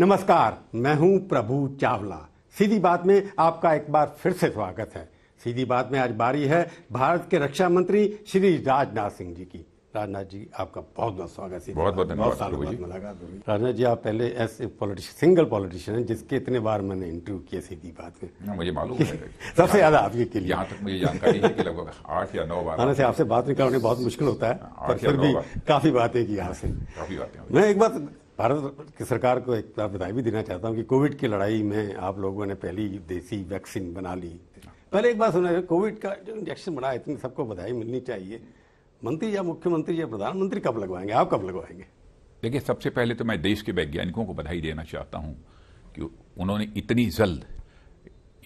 नमस्कार मैं हूं प्रभु चावला सीधी बात में आपका एक बार फिर से स्वागत है सीधी बात में आज बारी है भारत के रक्षा मंत्री श्री राजनाथ सिंह जी की राजनाथ जी आपका बहुत बहुत स्वागत है बहुत बहुत धन्यवाद बाद मुलाकात राजनाथ जी आप पहले ऐसे पॉलिटिशियन सिंगल पॉलिटिशियन हैं जिसके इतने बार मैंने इंटरव्यू किए सीधी बात में मुझे मालूम है सबसे ज्यादा आपके के लिए यहाँ तक मुझे जानकारी है कि लगभग आठ या नौ बार से आपसे बात नहीं करने बहुत मुश्किल होता है हाँ, पर फिर भी काफी बातें की यहाँ से काफी बातें मैं एक बात भारत की सरकार को एक बधाई भी देना चाहता हूँ कि कोविड की लड़ाई में आप लोगों ने पहली देसी वैक्सीन बना ली पहले एक बात सुना कोविड का जो इंजेक्शन बना इतनी सबको बधाई मिलनी चाहिए मंत्री या मुख्यमंत्री या प्रधानमंत्री कब लगवाएंगे आप कब लगवाएंगे देखिए सबसे पहले तो मैं देश के वैज्ञानिकों को बधाई देना चाहता हूँ कि उन्होंने इतनी जल्द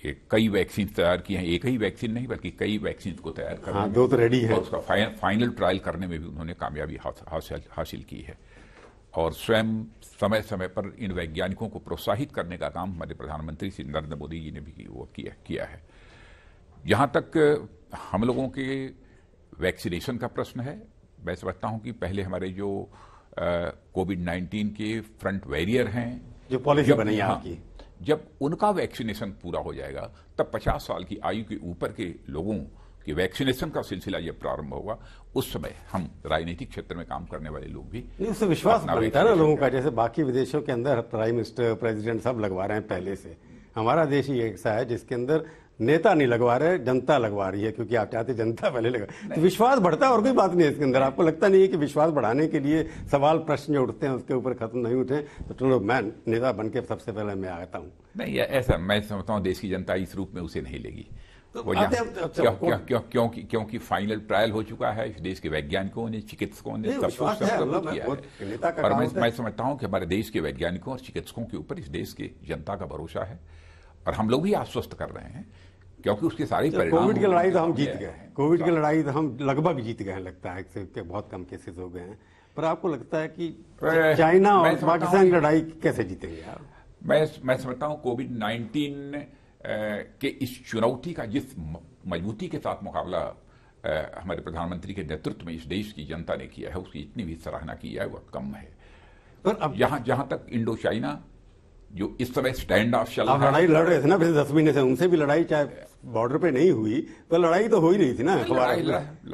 ये कई वैक्सीन तैयार की हैं एक ही वैक्सीन नहीं बल्कि कई वैक्सीन को तैयार कर हाँ, दो तो रेडी है उसका फाइनल ट्रायल करने में भी उन्होंने कामयाबी हासिल की है और स्वयं समय समय पर इन वैज्ञानिकों को प्रोत्साहित करने का काम हमारे प्रधानमंत्री श्री नरेंद्र मोदी जी ने भी वो किया किया है यहाँ तक हम लोगों के वैक्सीनेशन का प्रश्न है मैं समझता हूँ कि पहले हमारे जो कोविड नाइन्टीन के फ्रंट वेरियर हैं जो पॉलिसी बनी यहाँ की जब उनका वैक्सीनेशन पूरा हो जाएगा तब 50 साल की आयु के ऊपर के लोगों कि वैक्सीनेशन का सिलसिला जब प्रारंभ होगा उस समय हम राजनीतिक क्षेत्र में काम करने वाले लोग भी इससे विश्वास बनता ना लोगों का जैसे बाकी विदेशों के अंदर प्राइम मिनिस्टर प्रेसिडेंट सब लगवा रहे हैं पहले से हमारा देश ही ऐसा है जिसके अंदर नेता नहीं लगवा रहे जनता लगवा रही है क्योंकि आप चाहते जनता पहले लगा तो विश्वास बढ़ता है और कोई बात नहीं है इसके अंदर आपको लगता नहीं है कि विश्वास बढ़ाने के लिए सवाल प्रश्न जो उठते हैं उसके ऊपर खत्म नहीं उठे तो चलो मैं नेता बन सबसे पहले मैं आता हूँ नहीं ऐसा मैं समझता हूँ देश की जनता इस रूप में उसे नहीं लेगी तो वो यहाँ क्यों, क्यों, क्यों, क्योंकि फाइनल ट्रायल हो चुका है इस देश के वैज्ञानिकों ने चिकित्सकों ने सब कुछ सब मतलब किया है और मैं मैं समझता हूँ कि हमारे देश के वैज्ञानिकों और चिकित्सकों के ऊपर इस देश के जनता का भरोसा है और हम लोग भी आश्वस्त कर रहे हैं क्योंकि उसके सारे कोविड की लड़ाई तो हम जीत गए हैं कोविड की लड़ाई तो हम लगभग जीत गए हैं लगता है बहुत कम केसेस हो गए हैं पर आपको लगता है कि चाइना और पाकिस्तान की लड़ाई कैसे जीतेंगे आप मैं मैं समझता हूँ कोविड नाइन्टीन कि इस चुनौती का जिस मजबूती के साथ मुकाबला हमारे प्रधानमंत्री के नेतृत्व में इस देश की जनता ने किया है उसकी इतनी भी सराहना की है वह कम है पर अब यहां जहां तक इंडो चाइना जो इस समय स्टैंड ऑफ चल रहा लड़ाई लड़ रहे थे ना दस महीने से उनसे भी लड़ाई चाहे बॉर्डर पे नहीं हुई पर लड़ाई तो हो ही रही थी ना लड़ाई,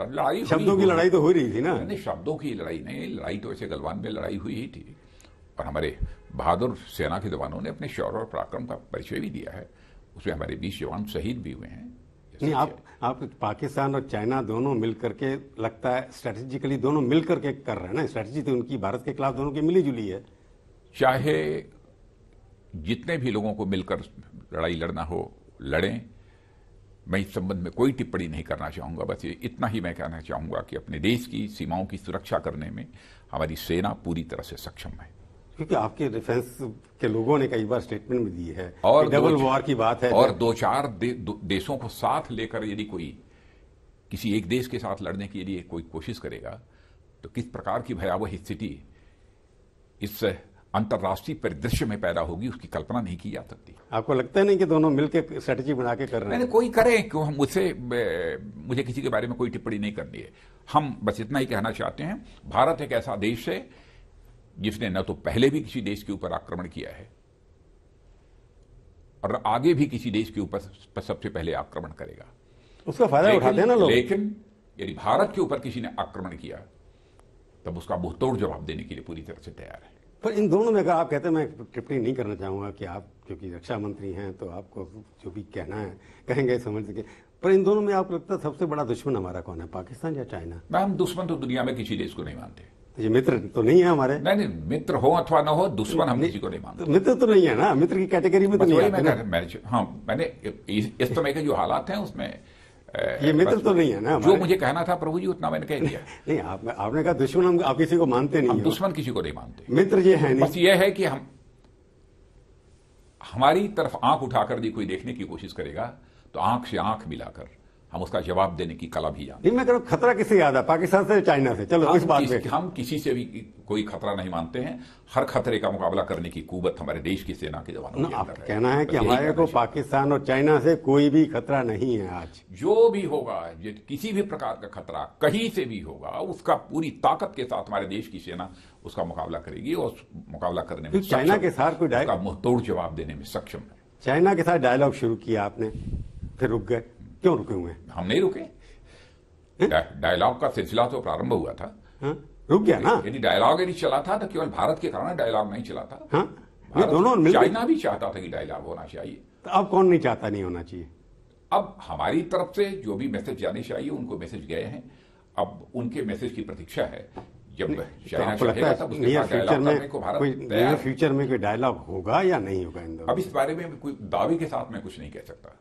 लड़ाई शब्दों की लड़ाई तो हो रही थी ना नहीं शब्दों की लड़ाई नहीं लड़ाई तो ऐसे गलवान में लड़ाई हुई ही थी और हमारे बहादुर सेना के जवानों ने अपने शौर और पराक्रम का परिचय भी दिया है उसमें हमारे बीस जवान शहीद भी हुए हैं नहीं आप आप पाकिस्तान और चाइना दोनों मिलकर के लगता है स्ट्रेटेजिकली दोनों मिलकर के कर रहे हैं ना स्ट्रेटेजी तो उनकी भारत के खिलाफ दोनों की मिली जुली है चाहे जितने भी लोगों को मिलकर लड़ाई लड़ना हो लड़ें मैं इस संबंध में कोई टिप्पणी नहीं करना चाहूंगा बस ये इतना ही मैं कहना चाहूंगा कि अपने देश की सीमाओं की सुरक्षा करने में हमारी सेना पूरी तरह से सक्षम है क्योंकि आपके डिफेंस के लोगों ने कई बार स्टेटमेंट भी दी है और डबल वॉर की बात है और दो चार दे, दो, देशों को साथ लेकर यदि कोई किसी एक देश के साथ लड़ने की यदि कोई कोशिश करेगा तो किस प्रकार की भयावह स्थिति इस अंतर्राष्ट्रीय परिदृश्य में पैदा होगी उसकी कल्पना नहीं की जा सकती आपको लगता है नहीं कि दोनों मिलकर स्ट्रेटेजी बना के कर रहे हैं कोई करे क्यों हम मुझसे मुझे किसी के बारे में कोई टिप्पणी नहीं करनी है हम बस इतना ही कहना चाहते हैं भारत एक ऐसा देश है जिसने न तो पहले भी किसी देश के ऊपर आक्रमण किया है और आगे भी किसी देश के ऊपर सबसे पहले आक्रमण करेगा उसका फायदा उठाते हैं ना लोग लेकिन यदि भारत के ऊपर किसी ने आक्रमण किया तब उसका बहुतोड़ जवाब देने के लिए पूरी तरह से तैयार है पर इन दोनों में अगर आप कहते हैं मैं टिप्पणी नहीं करना चाहूंगा कि आप क्योंकि रक्षा मंत्री हैं तो आपको जो भी कहना है कहेंगे समझ के पर इन दोनों में आपको लगता है सबसे बड़ा दुश्मन हमारा कौन है पाकिस्तान या चाइना मैम दुश्मन तो दुनिया में किसी देश को नहीं मानते ये मित्र तो नहीं है हमारे नहीं नहीं मित्र हो अथवा न हो दुश्मन हम किसी को नहीं मानते तो मित्र तो नहीं है ना मित्र की कैटेगरी में तो नहीं मैं मैं हाँ मैंने इस समय के जो हालात हैं उसमें ये मित्र तो नहीं है ना जो मुझे कहना था प्रभु जी उतना मैंने कह दिया नहीं आप, आपने कहा दुश्मन हम आप किसी को मानते नहीं हम दुश्मन किसी को नहीं मानते मित्र ये है नहीं बस ये है कि हम हमारी तरफ आंख उठाकर भी कोई देखने की कोशिश करेगा तो आंख से आंख मिलाकर हम उसका जवाब देने की कला भी जानते मैं खतरा किसी याद है पाकिस्तान से चाइना से चलो इस बात पे हम किसी से भी कोई खतरा नहीं मानते हैं हर खतरे का मुकाबला करने की कुवत हमारे देश की सेना के जवानों का कहना है कि हमारे को पाकिस्तान और चाइना से कोई भी खतरा नहीं है आज जो भी होगा किसी भी प्रकार का खतरा कहीं से भी होगा उसका पूरी ताकत के साथ हमारे देश की सेना उसका मुकाबला करेगी और मुकाबला करने में चाइना के साथ कोई डायलॉग तोड़ जवाब देने में सक्षम है चाइना के साथ डायलॉग शुरू किया आपने फिर रुक गए क्यों रुके हुए हम नहीं रुके डायलॉग का सिलसिला तो प्रारंभ हुआ था हाँ? रुक गया ना यदि डायलॉग यदि चला था तो केवल भारत के कारण डायलॉग नहीं चला था हाँ? ये दोनों चाइना भी चाहता था कि डायलॉग होना चाहिए तो अब कौन नहीं चाहता नहीं होना चाहिए अब हमारी तरफ से जो भी मैसेज जाने चाहिए उनको मैसेज गए हैं अब उनके मैसेज की प्रतीक्षा है जब तो चाइना फ्यूचर में कोई डायलॉग होगा या नहीं होगा अब इस बारे में कोई दावे के साथ मैं कुछ नहीं कह सकता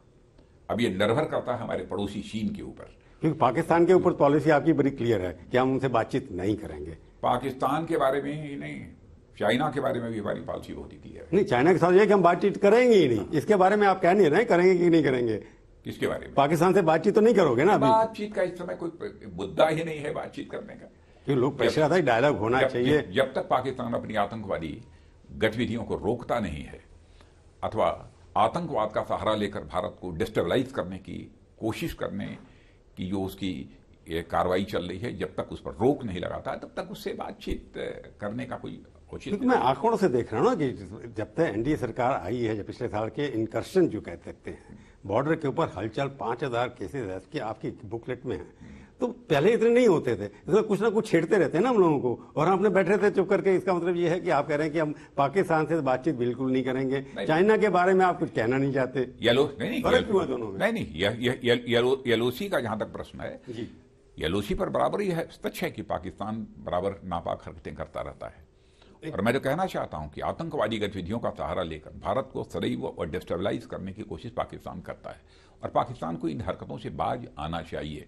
अब ये निर्भर करता है हमारे पड़ोसी चीन के ऊपर क्योंकि पाकिस्तान के ऊपर पॉलिसी आपकी बड़ी क्लियर है कि हम उनसे बातचीत नहीं करेंगे पाकिस्तान के बारे में ही नहीं चाइना के बारे में भी हमारी पॉलिसी बहुत ही क्लियर है नहीं चाइना के साथ ये कि हम बातचीत करेंगे ही नहीं इसके बारे में आप कह नहीं रहे करेंगे कि नहीं करेंगे किसके बारे में पाकिस्तान से बातचीत तो नहीं करोगे ना बातचीत का इस समय कोई मुद्दा ही नहीं है बातचीत करने का क्यों लोग पैसा था डायलॉग होना चाहिए जब तक पाकिस्तान अपनी आतंकवादी गतिविधियों को रोकता नहीं है अथवा आतंकवाद का सहारा लेकर भारत को डिस्टेबलाइज करने की कोशिश करने की जो उसकी कार्रवाई चल रही है जब तक उस पर रोक नहीं लगाता तब तक उससे बातचीत करने का कोई उचित मैं आंकड़ों से देख रहा हूँ ना कि जब तक एनडीए सरकार आई है जब पिछले साल के इनकर्शन जो कह सकते हैं बॉर्डर के ऊपर हलचल पांच हजार केसेज आपकी बुकलेट में है तो पहले इतने नहीं होते थे इसमें कुछ ना कुछ छेड़ते रहते हैं ना हम लोगों को और हम अपने बैठे थे चुप करके इसका मतलब ये है कि आप कह रहे हैं कि हम पाकिस्तान से बातचीत बिल्कुल नहीं करेंगे चाइना के बारे में आप कुछ कहना नहीं चाहते येलो नहीं नहीं येलोसी का जहां तक प्रश्न है येलोसी पर बराबर ही है सच है कि पाकिस्तान बराबर नापाक हरकतें करता रहता है और मैं तो कहना चाहता हूं कि आतंकवादी गतिविधियों का सहारा लेकर भारत को सदैव और डिस्टेबलाइज करने की कोशिश पाकिस्तान करता है और पाकिस्तान को इन हरकतों से बाज आना चाहिए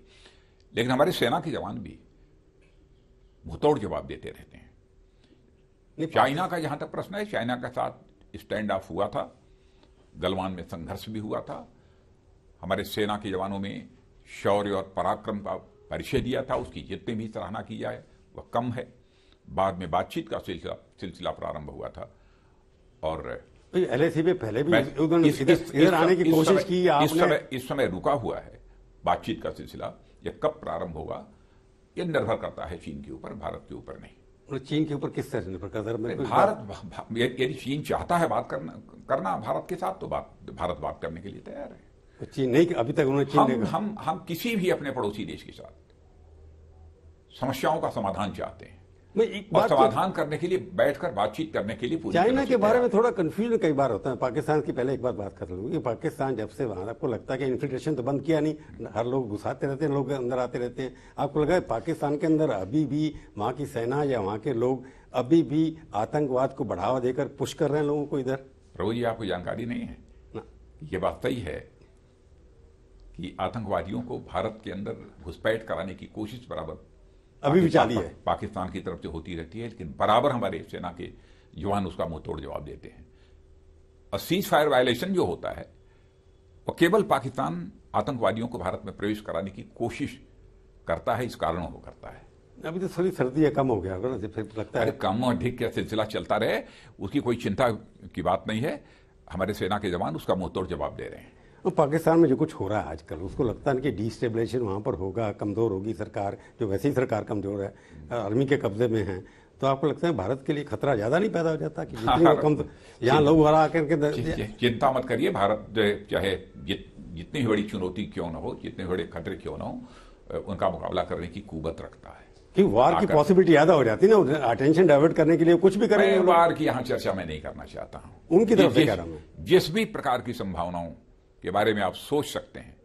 लेकिन हमारी सेना के जवान भी मुंहतोड़ जवाब देते रहते हैं चाइना का जहां तक प्रश्न है चाइना के साथ स्टैंड ऑफ हुआ था गलवान में संघर्ष भी हुआ था हमारे सेना के जवानों में शौर्य और पराक्रम का परिचय दिया था उसकी जितनी भी सराहना की जाए वह कम है बाद में बातचीत का सिलसिला सिलसिला प्रारंभ हुआ था और में पहले भी इधर आने की कोशिश की इस समय इस समय रुका हुआ है बातचीत का सिलसिला या कब प्रारंभ होगा यह निर्भर करता है चीन के ऊपर भारत के ऊपर नहीं और चीन के ऊपर किस तरह निर्भर करता है भारत यदि चीन चाहता है बात करना करना भारत के साथ तो बात भारत बात करने के लिए तैयार है तो चीन नहीं अभी तक उन्होंने चीन हम, हम हम किसी भी अपने पड़ोसी देश के साथ समस्याओं का समाधान चाहते हैं मैं एक बात तो- समाधान करने के लिए बैठकर बातचीत करने के लिए चाइना के बारे में थोड़ा कंफ्यूजन कई बार होता है पाकिस्तान की पहले एक बार बात कर लूंगी पाकिस्तान जब से वहां आपको लगता है कि इन्फिल्ट्रेशन तो बंद किया नहीं हर लोग घुसाते रहते हैं लोग अंदर आते रहते हैं आपको लगा है पाकिस्तान के अंदर अभी भी वहाँ की सेना या वहाँ के लोग अभी भी आतंकवाद को बढ़ावा देकर पुश कर रहे हैं लोगों को इधर रघु जी आपको जानकारी नहीं है ना ये बात सही है कि आतंकवादियों को भारत के अंदर घुसपैठ कराने की कोशिश बराबर अभी भी चाली है पाकिस्तान की तरफ से होती रहती है लेकिन बराबर हमारे सेना के जवान उसका मुंह तोड़ जवाब देते हैं और सीज फायर वायलेशन जो होता है वो केवल पाकिस्तान आतंकवादियों को भारत में प्रवेश कराने की कोशिश करता है इस कारणों को करता है अभी तो थोड़ी सर्दी है कम हो गया ना फिर लगता है कम और ढीक का सिलसिला चलता रहे उसकी कोई चिंता की बात नहीं है हमारे सेना के जवान उसका मुंह तोड़ जवाब दे रहे हैं तो पाकिस्तान में जो कुछ हो रहा है आजकल उसको लगता है कि डिस्टेबलाइजेशन वहाँ पर होगा कमज़ोर होगी सरकार जो वैसे ही सरकार कमज़ोर है आर्मी के कब्जे में है तो आपको लगता है भारत के लिए खतरा ज्यादा नहीं पैदा हो जाता कि जितनी हाँ। कम यहाँ लोग हरा आकर के चिंता मत करिए भारत चाहे जितनी बड़ी चुनौती क्यों ना हो जितने बड़े खतरे क्यों ना हो उनका मुकाबला करने की कुबत रखता है कि वार की पॉसिबिलिटी ज्यादा हो जाती है ना अटेंशन डाइवर्ट करने के लिए कुछ भी करें वार की यहाँ चर्चा मैं नहीं करना चाहता हूँ उनकी तरफ से कह रहा हूँ जिस भी प्रकार की संभावनाओं के बारे में आप सोच सकते हैं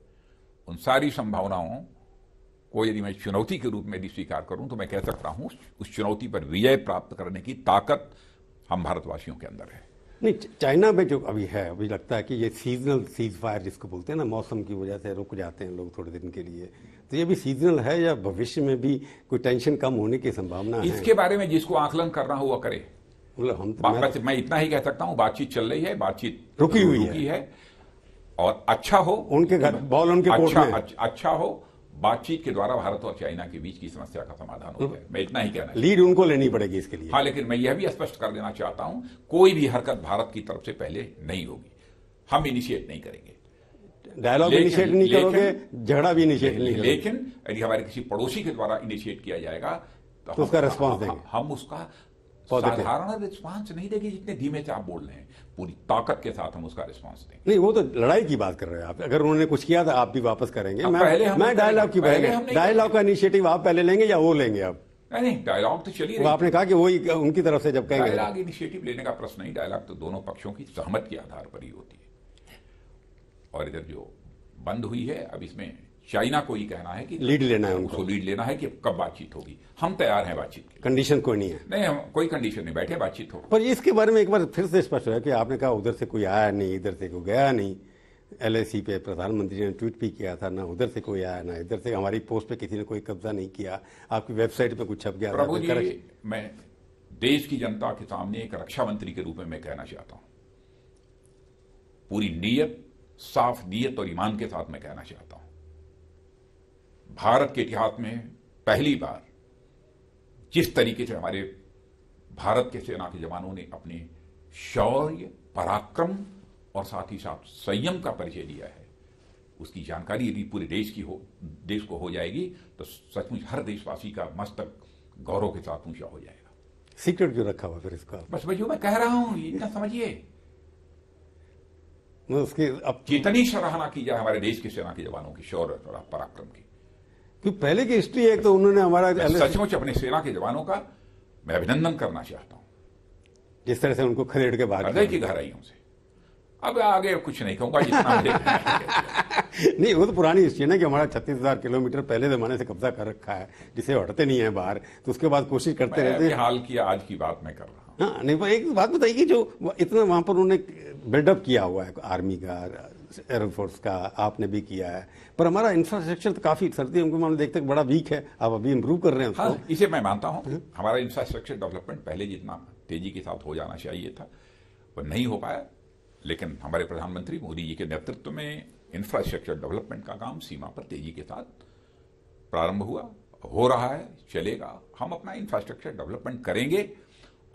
उन सारी संभावनाओं को यदि मैं चुनौती के रूप में यदि स्वीकार करूं तो मैं कह सकता हूं उस चुनौती पर विजय प्राप्त करने की ताकत हम भारतवासियों के अंदर है नहीं चाइना में जो अभी है अभी लगता है कि ये सीजनल सीज फायर जिसको बोलते हैं ना मौसम की वजह से रुक जाते हैं लोग थोड़े दिन के लिए तो ये भी सीजनल है या भविष्य में भी कोई टेंशन कम होने की संभावना इसके है इसके बारे में जिसको आकलन करना हुआ करे मतलब हम तो मैं, इतना ही कह सकता हूँ बातचीत चल रही है बातचीत रुकी हुई है। और अच्छा हो उनके घर अच्छा, बॉल उनके अच्छा, में। अच्छा, अच्छा हो बातचीत के द्वारा भारत और चाइना के बीच की समस्या का समाधान हो जाए मैं इतना ही कहना लीड उनको लेनी पड़ेगी इसके लिए हाँ लेकिन मैं यह भी स्पष्ट कर देना चाहता हूं कोई भी हरकत भारत की तरफ से पहले नहीं होगी हम इनिशिएट नहीं करेंगे डायलॉग इनिशिएट नहीं करोगे झगड़ा भी इनिशिएट नहीं लेकिन यदि हमारे किसी पड़ोसी के द्वारा इनिशिएट किया जाएगा तो, तो उसका रिस्पॉन्स देंगे हम उसका साधारण रिस्पॉन्स नहीं देंगे जितने धीमे से आप बोल रहे हैं पूरी ताकत के साथ हम उसका रिस्पांस देंगे नहीं वो तो लड़ाई की बात कर रहे हैं आप अगर उन्होंने कुछ किया तो आप भी वापस करेंगे मैं पहले मैं डायलॉग की पहले डायलॉग का इनिशिएटिव आप पहले लेंगे या वो लेंगे आप नहीं डायलॉग तो चलिए आपने कहा कि वो उनकी तरफ से जब कहेंगे डायलॉग इनिशिएटिव लेने का प्रश्न नहीं डायलॉग तो दोनों पक्षों की सहमत के आधार पर ही होती है और इधर जो बंद हुई है अब इसमें चाइना को ही कहना है कि लीड लेना है उनको लीड लेना है कि कब बातचीत होगी हम तैयार हैं बातचीत के कंडीशन कोई नहीं है नहीं हम कोई कंडीशन नहीं बैठे बातचीत हो पर इसके बारे में एक बार फिर से स्पष्ट है कि आपने कहा उधर से कोई आया नहीं इधर से कोई गया नहीं एल पे प्रधानमंत्री ने ट्वीट भी किया था ना उधर से कोई आया ना इधर से हमारी पोस्ट पे किसी ने कोई कब्जा नहीं किया आपकी वेबसाइट पे कुछ छप गया प्रभु जी, मैं देश की जनता के सामने एक रक्षा मंत्री के रूप में मैं कहना चाहता हूँ पूरी नीयत साफ नीयत और ईमान के साथ मैं कहना चाहता हूँ भारत के इतिहास में पहली बार जिस तरीके से हमारे भारत के सेना के जवानों ने अपने शौर्य पराक्रम और साथ ही साथ संयम का परिचय दिया है उसकी जानकारी यदि पूरे देश की हो देश को हो जाएगी तो सचमुच हर देशवासी का मस्तक गौरव के साथ ऊंचा हो जाएगा सीक्रेट क्यों रखा हुआ फिर इसका बस भाई मैं कह रहा हूं इतना समझिए अब कितनी सराहना की जाए हमारे देश की सेना के जवानों की शौर्य और पराक्रम की कि पहले की हिस्ट्री एक तो उन्होंने हमारा सचमुच अपनी सेना के जवानों का मैं अभिनंदन करना चाहता हूं जिस तरह से उनको खरीड़ के बाहर हृदय की गहराइयों से अब आगे कुछ नहीं कहूंगा नहीं वो तो पुरानी हिस्ट्री है ना कि हमारा छत्तीस हजार किलोमीटर पहले जमाने से कब्जा कर रखा है जिसे हटते नहीं है बाहर तो उसके बाद कोशिश करते रहते हैं हाल की आज की बात मैं कर रहा हूँ हाँ नहीं एक बात बताइए जो इतना वहां पर उन्होंने बिल्डअप किया हुआ है आर्मी का एयरफोर्स का आपने भी किया है पर हमारा इंफ्रास्ट्रक्चर तो काफी सर्दी के मामले देखते बड़ा वीक है आप अभी इम्प्रूव कर रहे हैं हाँ, इसे मैं मानता हूँ हम्म। हमारा इंफ्रास्ट्रक्चर डेवलपमेंट पहले जितना तेजी के साथ हो जाना चाहिए था वो नहीं हो पाया लेकिन हमारे प्रधानमंत्री मोदी जी के नेतृत्व में इंफ्रास्ट्रक्चर डेवलपमेंट का काम सीमा पर तेजी के साथ प्रारंभ हुआ हो रहा है चलेगा हम अपना इंफ्रास्ट्रक्चर डेवलपमेंट करेंगे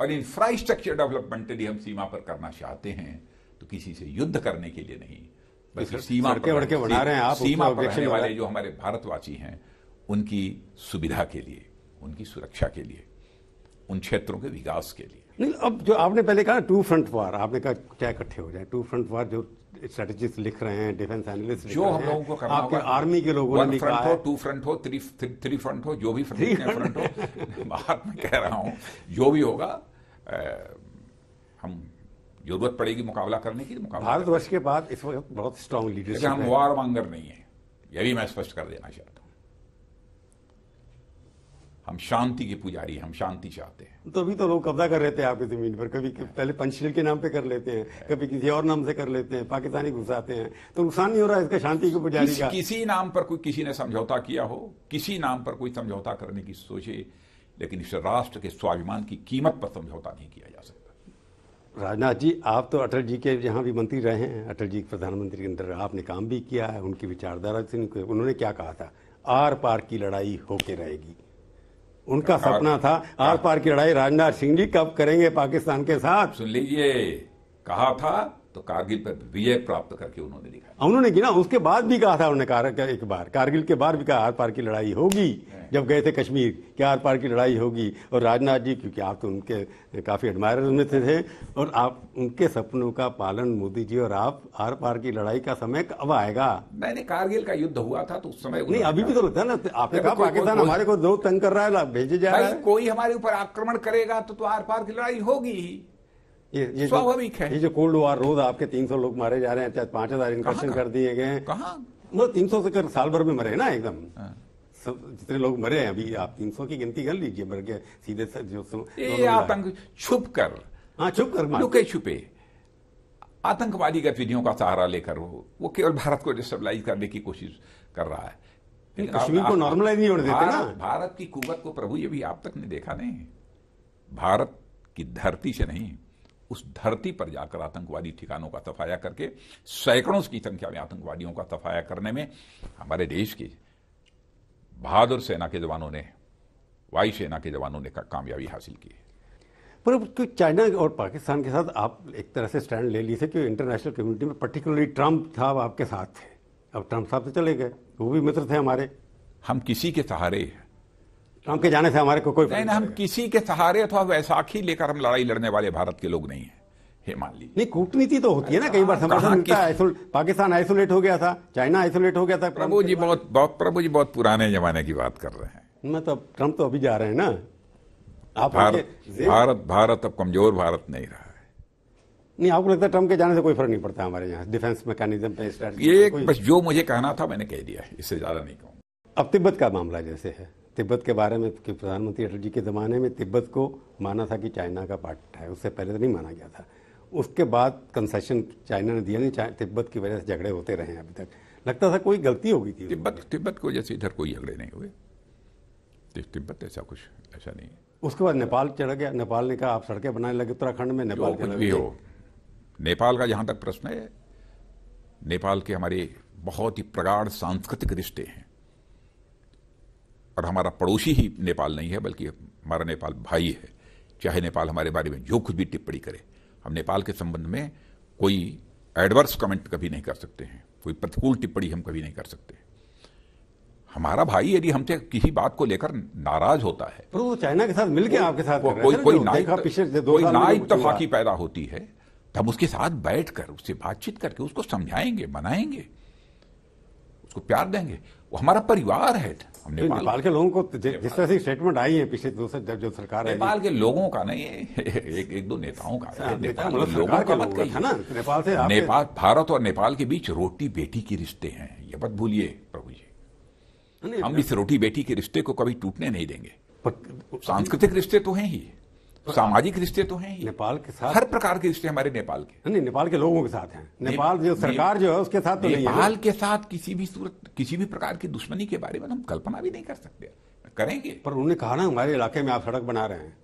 और इंफ्रास्ट्रक्चर डेवलपमेंट यदि हम सीमा पर करना चाहते हैं तो किसी से युद्ध करने के लिए नहीं सीमा बढ़के बढ़ा रहे हैं आप सीमा पर रहने वाले जो हमारे भारतवासी हैं उनकी सुविधा के लिए उनकी सुरक्षा के लिए उन क्षेत्रों के विकास के लिए नहीं अब जो आपने पहले कहा टू फ्रंट वार आपने कहा क्या इकट्ठे हो जाए टू फ्रंट वार जो स्ट्रेटेजिस्ट लिख रहे हैं डिफेंस एनालिस्ट जो हम लोगों को करना आपके आर्मी के लोगों ने लिखा है टू फ्रंट हो थ्री फ्रंट हो जो भी फ्रंट, हो बाहर में कह रहा हूं जो भी होगा हम जरूरत पड़ेगी मुकाबला करने की भारत तो भारतवर्ष के बाद इस वक्त बहुत स्ट्रांग लीडर हम वार मांगर नहीं है यह भी मैं स्पष्ट कर देना चाहता हूं हम शांति के पुजारी हम शांति चाहते हैं तो अभी तो लोग कब्जा कर लेते हैं आपकी जमीन पर कभी पहले पंचशील के नाम पे कर लेते हैं कभी किसी और नाम से कर लेते हैं पाकिस्तानी घुसाते हैं तो नुकसान नहीं हो रहा इसका शांति के पुजारी किस, का किसी नाम पर कोई किसी ने समझौता किया हो किसी नाम पर कोई समझौता करने की सोचे लेकिन इस राष्ट्र के स्वाभिमान की कीमत पर समझौता नहीं किया जा सकता राजनाथ जी आप तो अटल जी के जहाँ भी मंत्री रहे हैं अटल जी प्रधानमंत्री के अंदर आपने काम भी किया है उनकी विचारधारा से उन्होंने क्या कहा था आर पार की लड़ाई होके रहेगी उनका सपना था आर हाँ। पार की लड़ाई राजनाथ सिंह जी कब करेंगे पाकिस्तान के साथ सुन लीजिए कहा था तो कारगिल पर विजय प्राप्त करके उन्होंने दिखाया उन्होंने गिना उसके बाद भी कहा था उन्होंने कहा एक बार कारगिल के बाद भी कहा आर पार की लड़ाई होगी हाँ। जब गए थे कश्मीर कि आर पार की लड़ाई होगी और राजनाथ जी क्योंकि आप तो उनके काफ़ी एडमायर में थे, थे और आप उनके सपनों का पालन मोदी जी और आप आर पार की लड़ाई का समय कब आएगा मैंने कारगिल का युद्ध हुआ था तो उस समय नहीं अभी भी तो था ना आपने कहा पाकिस्तान हमारे को दो तंग कर रहा है भेजे जा रहा है कोई हमारे ऊपर आक्रमण करेगा तो, तो आर पार की लड़ाई होगी ये स्वाभाविक है ये जो कोल्ड वार रोज आपके 300 लोग मारे जा रहे हैं पांच हजार इंफेक्शन कर दिए गए कहा तीन सौ से कर साल भर में मरे ना एकदम हाँ। सब जितने लोग मरे हैं अभी आप तीन सौ की गिनती कर लीजिए मर के सीधे से जो ये आतंक छुप कर हाँ छुप कर लुके छुपे आतंकवादी गतिविधियों का सहारा लेकर वो वो केवल भारत को डिस्टेबलाइज करने की कोशिश कर रहा है कश्मीर को नॉर्मलाइज नहीं होने देते ना भारत की कुवत को प्रभु ये भी आप तक ने देखा नहीं भारत की धरती से नहीं उस धरती पर जाकर आतंकवादी ठिकानों का सफाया करके सैकड़ों की संख्या में आतंकवादियों का सफाया करने में हमारे देश की बहादुर सेना के जवानों ने वायुसेना के जवानों ने कामयाबी हासिल की पर क्यों चाइना और पाकिस्तान के साथ आप एक तरह से स्टैंड ले लिए थे इंटरनेशनल कम्युनिटी में पर्टिकुलरली ट्रंप साहब आपके साथ थे अब ट्रंप साहब तो चले गए वो भी मित्र थे हमारे हम किसी के सहारे ट्रंप के जाने से हमारे को कोई नहीं ना हम किसी के सहारे अथवा वैसाखी लेकर हम लड़ाई लड़ने वाले भारत के लोग नहीं है मान नहीं कूटनीति तो होती है ना कई बार समर्थन पाकिस्तान आइसोलेट हो गया था चाइना आइसोलेट हो गया था प्रभु जी बहुत बहुत प्रभु जी बहुत पुराने जमाने की बात कर रहे हैं मैं तो ट्रम्प तो अभी जा रहे हैं ना आप भारत भारत भारत अब कमजोर भारत नहीं रहा है नहीं आपको लगता है ट्रम्प के जाने से कोई फर्क नहीं पड़ता हमारे यहाँ डिफेंस मैकेनिज्म पे ये बस जो मुझे कहना था मैंने कह दिया इससे ज्यादा नहीं कहूँगा अब तिब्बत का मामला जैसे है तिब्बत के बारे में कि प्रधानमंत्री अटल जी के ज़माने में तिब्बत को माना था कि चाइना का पार्ट है उससे पहले तो नहीं माना गया था उसके बाद कंसेशन चाइना ने दिया नहीं तिब्बत की वजह से झगड़े होते रहे अभी तक लगता था कोई गलती होगी थी तिब्बत तिब्बत को जैसे इधर कोई झगड़े नहीं हुए तिब्बत ऐसा कुछ ऐसा नहीं है उसके बाद नेपाल चढ़ गया नेपाल ने कहा आप सड़कें बनाने लगे उत्तराखंड में नेपाल कुछ भी हो नेपाल का जहाँ तक प्रश्न है नेपाल के हमारे बहुत ही प्रगाढ़ सांस्कृतिक रिश्ते हैं और हमारा पड़ोसी ही नेपाल नहीं है बल्कि हमारा नेपाल भाई है चाहे नेपाल हमारे बारे में जो कुछ भी टिप्पणी करे हम नेपाल के संबंध में कोई एडवर्स कमेंट कभी नहीं कर सकते हैं कोई प्रतिकूल टिप्पणी हम कभी नहीं कर सकते हमारा भाई यदि हमसे किसी बात को लेकर नाराज होता है पर वो चाइना के साथ मिलके आपके साथ कोई कोई कोई ना इतफाकी पैदा होती है तो हम उसके साथ बैठकर उससे बातचीत करके उसको समझाएंगे मनाएंगे उसको प्यार देंगे वो हमारा परिवार है नेपाल, नेपाल के लोगों को तो जिस तरह से स्टेटमेंट आई है पिछले दो से जब जो सरकार नेपाल के लोगों का नहीं एक एक दो नेताओं का हाँ, नेपाल मतलब लोगों का मत कही ना नेपाल से नेपाल भारत और नेपाल के बीच रोटी बेटी के रिश्ते हैं ये मत भूलिए प्रभु जी हम इस रोटी बेटी के रिश्ते को कभी टूटने नहीं देंगे सांस्कृतिक रिश्ते तो हैं ही सामाजिक रिश्ते तो हैं नेपाल के साथ हर प्रकार के रिश्ते हमारे नेपाल के नहीं नेपाल के लोगों के साथ हैं नेपाल जो सरकार जो है उसके साथ तो नेपाल नहीं नेपाल के साथ किसी भी सूरत किसी भी प्रकार की दुश्मनी के बारे में हम कल्पना भी नहीं कर सकते करेंगे पर उन्होंने कहा ना हमारे इलाके में आप सड़क बना रहे हैं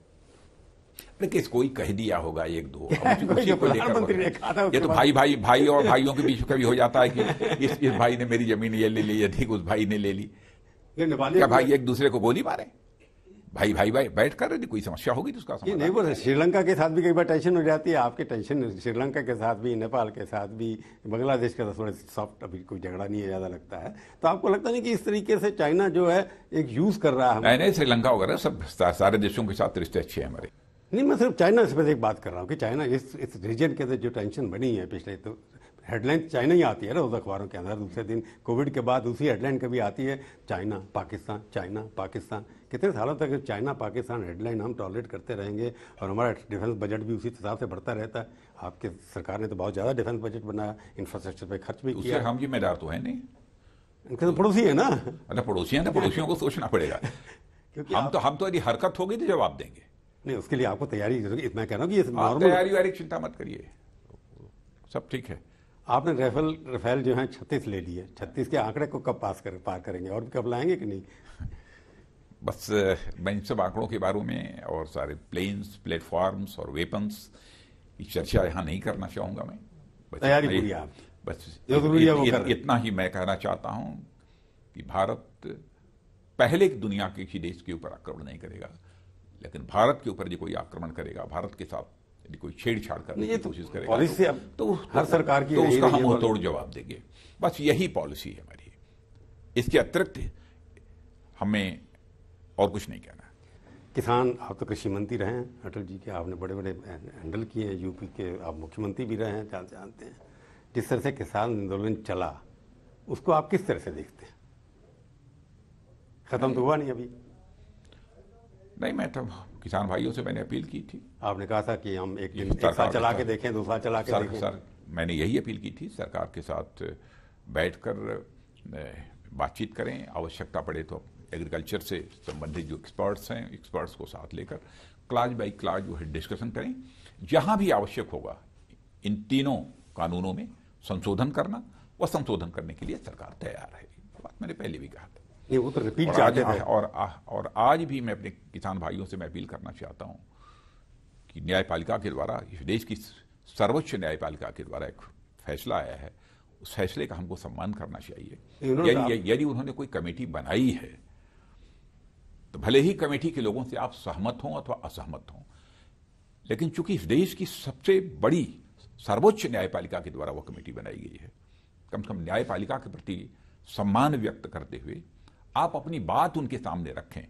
लेकिन कोई कह दिया होगा एक दो प्रधानमंत्री ने कहा था ये तो भाई भाई भाई और भाइयों के बीच कभी हो जाता है कि इस इस भाई ने मेरी जमीन ये ले ली अधिक उस भाई ने ले ली क्या भाई एक दूसरे को गोली मारे भाई भाई भाई बैठ कर यदि कोई समस्या होगी तो उसका ये नहीं बोल तो श्रीलंका के साथ भी कई बार टेंशन हो जाती है आपके टेंशन श्रीलंका के साथ भी नेपाल के साथ भी बांग्लादेश के साथ थोड़ा सॉफ्ट अभी कोई झगड़ा नहीं है ज़्यादा लगता है तो आपको लगता नहीं कि इस तरीके से चाइना जो है एक यूज़ कर रहा है नहीं नहीं श्रीलंका वगैरह सब सारे देशों के साथ रिश्ते अच्छे हैं हमारे नहीं मैं सिर्फ चाइना से एक बात कर रहा हूँ कि चाइना इस इस रीजन के अंदर जो टेंशन बनी है पिछले तो हेडलाइन चाइना ही आती है ना रोज़ अखबारों के अंदर दूसरे दिन कोविड के बाद दूसरी हेडलाइन कभी आती है चाइना पाकिस्तान चाइना पाकिस्तान कितने सालों तक चाइना पाकिस्तान हेडलाइन हम टॉलरेट करते रहेंगे और हमारा डिफेंस बजट भी उसी हिसाब से बढ़ता रहता है आपके सरकार ने तो बहुत ज़्यादा डिफेंस बजट बनाया इंफ्रास्ट्रक्चर पर खर्च भी किया हम जिम्मेदार तो है नहीं तो पड़ोसी है ना अरे पड़ोसी है तो ना पड़ोसियों को सोचना पड़ेगा क्योंकि हम तो हम तो यदि हरकत होगी तो जवाब देंगे नहीं उसके लिए आपको तैयारी मैं कह रहा हूँ कि तैयारी वारी चिंता मत करिए सब ठीक है आपने रेफल रफेल जो है छत्तीस ले लिए छत्तीस के आंकड़े को कब पास कर पार करेंगे और कब लाएंगे कि नहीं बस मैं इन सब आंकड़ों के बारे में और सारे प्लेन्स प्लेटफॉर्म्स और वेपन्स की चर्चा यहाँ नहीं करना चाहूंगा मैं तैयारी आप बस जरूरी है वो इत, इतना ही मैं कहना चाहता हूँ कि भारत पहले दुनिया के किसी देश के ऊपर आक्रमण नहीं करेगा लेकिन भारत के ऊपर जो कोई आक्रमण करेगा भारत के साथ यदि कोई छेड़छाड़ करने की तो कोशिश करेगा पॉलिसी तो, तो हर सरकार की तो उसका हम तोड़ जवाब देंगे बस यही पॉलिसी है हमारी इसके अतिरिक्त हमें और कुछ नहीं कहना किसान आप तो कृषि मंत्री रहे हैं अटल जी के आपने बड़े बड़े हैंडल किए हैं यूपी के आप मुख्यमंत्री भी रहे हैं जान जानते हैं जिस तरह से किसान आंदोलन चला उसको आप किस तरह से देखते हैं खत्म तो हुआ नहीं अभी नहीं मैं तो किसान भाइयों से मैंने अपील की थी आपने कहा था कि हम एक दिन एक साथ चला के देखें दूसरा चला के सर, देखें सर मैंने यही अपील की थी सरकार के साथ बैठकर बातचीत करें आवश्यकता पड़े तो एग्रीकल्चर से संबंधित जो एक्सपर्ट्स हैं एक्सपर्ट्स को साथ लेकर क्लाज बाई क्लाज जो है डिस्कशन करें जहाँ भी आवश्यक होगा इन तीनों कानूनों में संशोधन करना व संशोधन करने के लिए सरकार तैयार है बात मैंने पहले भी कहा था ये वो तो रिपीट और, आज, और, और आज भी मैं अपने किसान भाइयों से मैं अपील करना चाहता हूं कि न्यायपालिका के द्वारा इस देश की सर्वोच्च न्यायपालिका के द्वारा एक फैसला आया है उस फैसले का हमको सम्मान करना चाहिए यदि उन्होंने कोई कमेटी बनाई है तो भले ही कमेटी के लोगों से आप सहमत हों अथवा असहमत हों लेकिन चूंकि इस देश की सबसे बड़ी सर्वोच्च न्यायपालिका के द्वारा वह कमेटी बनाई गई है कम से कम न्यायपालिका के प्रति सम्मान व्यक्त करते हुए आप अपनी बात उनके सामने रखें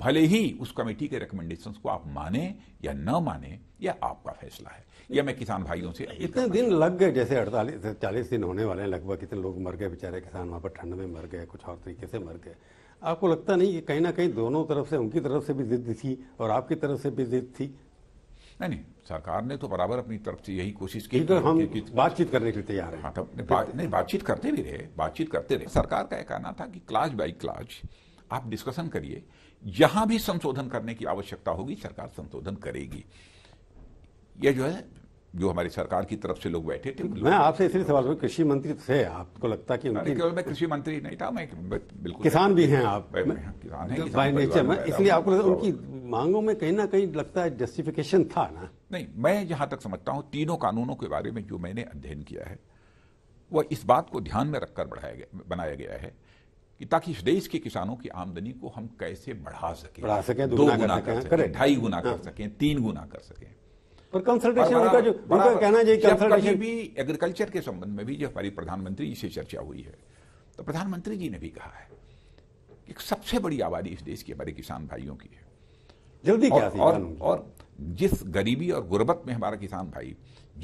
भले ही उस कमेटी के रिकमेंडेशंस को आप माने या न माने यह आपका फैसला है यह मैं किसान भाइयों से इतने दिन लग गए जैसे अड़तालीस चालीस दिन होने वाले हैं लगभग इतने लोग मर गए बेचारे किसान वहां पर ठंड में मर गए कुछ और तरीके से मर गए आपको लगता नहीं कि कहीं ना कहीं दोनों तरफ से उनकी तरफ से भी जिद थी और आपकी तरफ से भी जिद थी नहीं नहीं सरकार ने तो बराबर अपनी तरफ से यही कोशिश की तो हम बातचीत करने के लिए तैयार हैं हाँ तो बा, नहीं बातचीत करते भी रहे बातचीत करते रहे सरकार का यह कहना था कि क्लास बाई क्लास आप डिस्कशन करिए जहां भी संशोधन करने की आवश्यकता होगी सरकार संशोधन करेगी यह जो है जो हमारी सरकार की तरफ से लोग बैठे थे मैं आपसे इसलिए सवाल करूँ कृषि मंत्री थे आपको लगता कि उनकी केवल मैं कृषि मंत्री नहीं था मैं बिल्कुल किसान भी हैं आप किसान बाय नेचर में इसलिए आपको लगता उनकी मांगों में कहीं ना कहीं लगता है जस्टिफिकेशन था ना नहीं मैं जहाँ तक समझता हूँ तीनों कानूनों के बारे में जो मैंने अध्ययन किया है वह इस बात को ध्यान में रखकर बढ़ाया गया बनाया गया है कि ताकि इस देश के किसानों की आमदनी को हम कैसे बढ़ा सकें बढ़ा सकें दो गुना कर सकें ढाई गुना कर हाँ। सकें तीन गुना कर सकें पर कंसल्टेशन उनका जो उनका कहना है कंसल्टेशन भी एग्रीकल्चर के संबंध में भी जो हमारी प्रधानमंत्री जी से चर्चा हुई है तो प्रधानमंत्री जी ने भी कहा है कि सबसे बड़ी आबादी इस देश की हमारे किसान भाइयों की है जल्दी क्या और, और, जिस गरीबी और गुर्बत में हमारा किसान भाई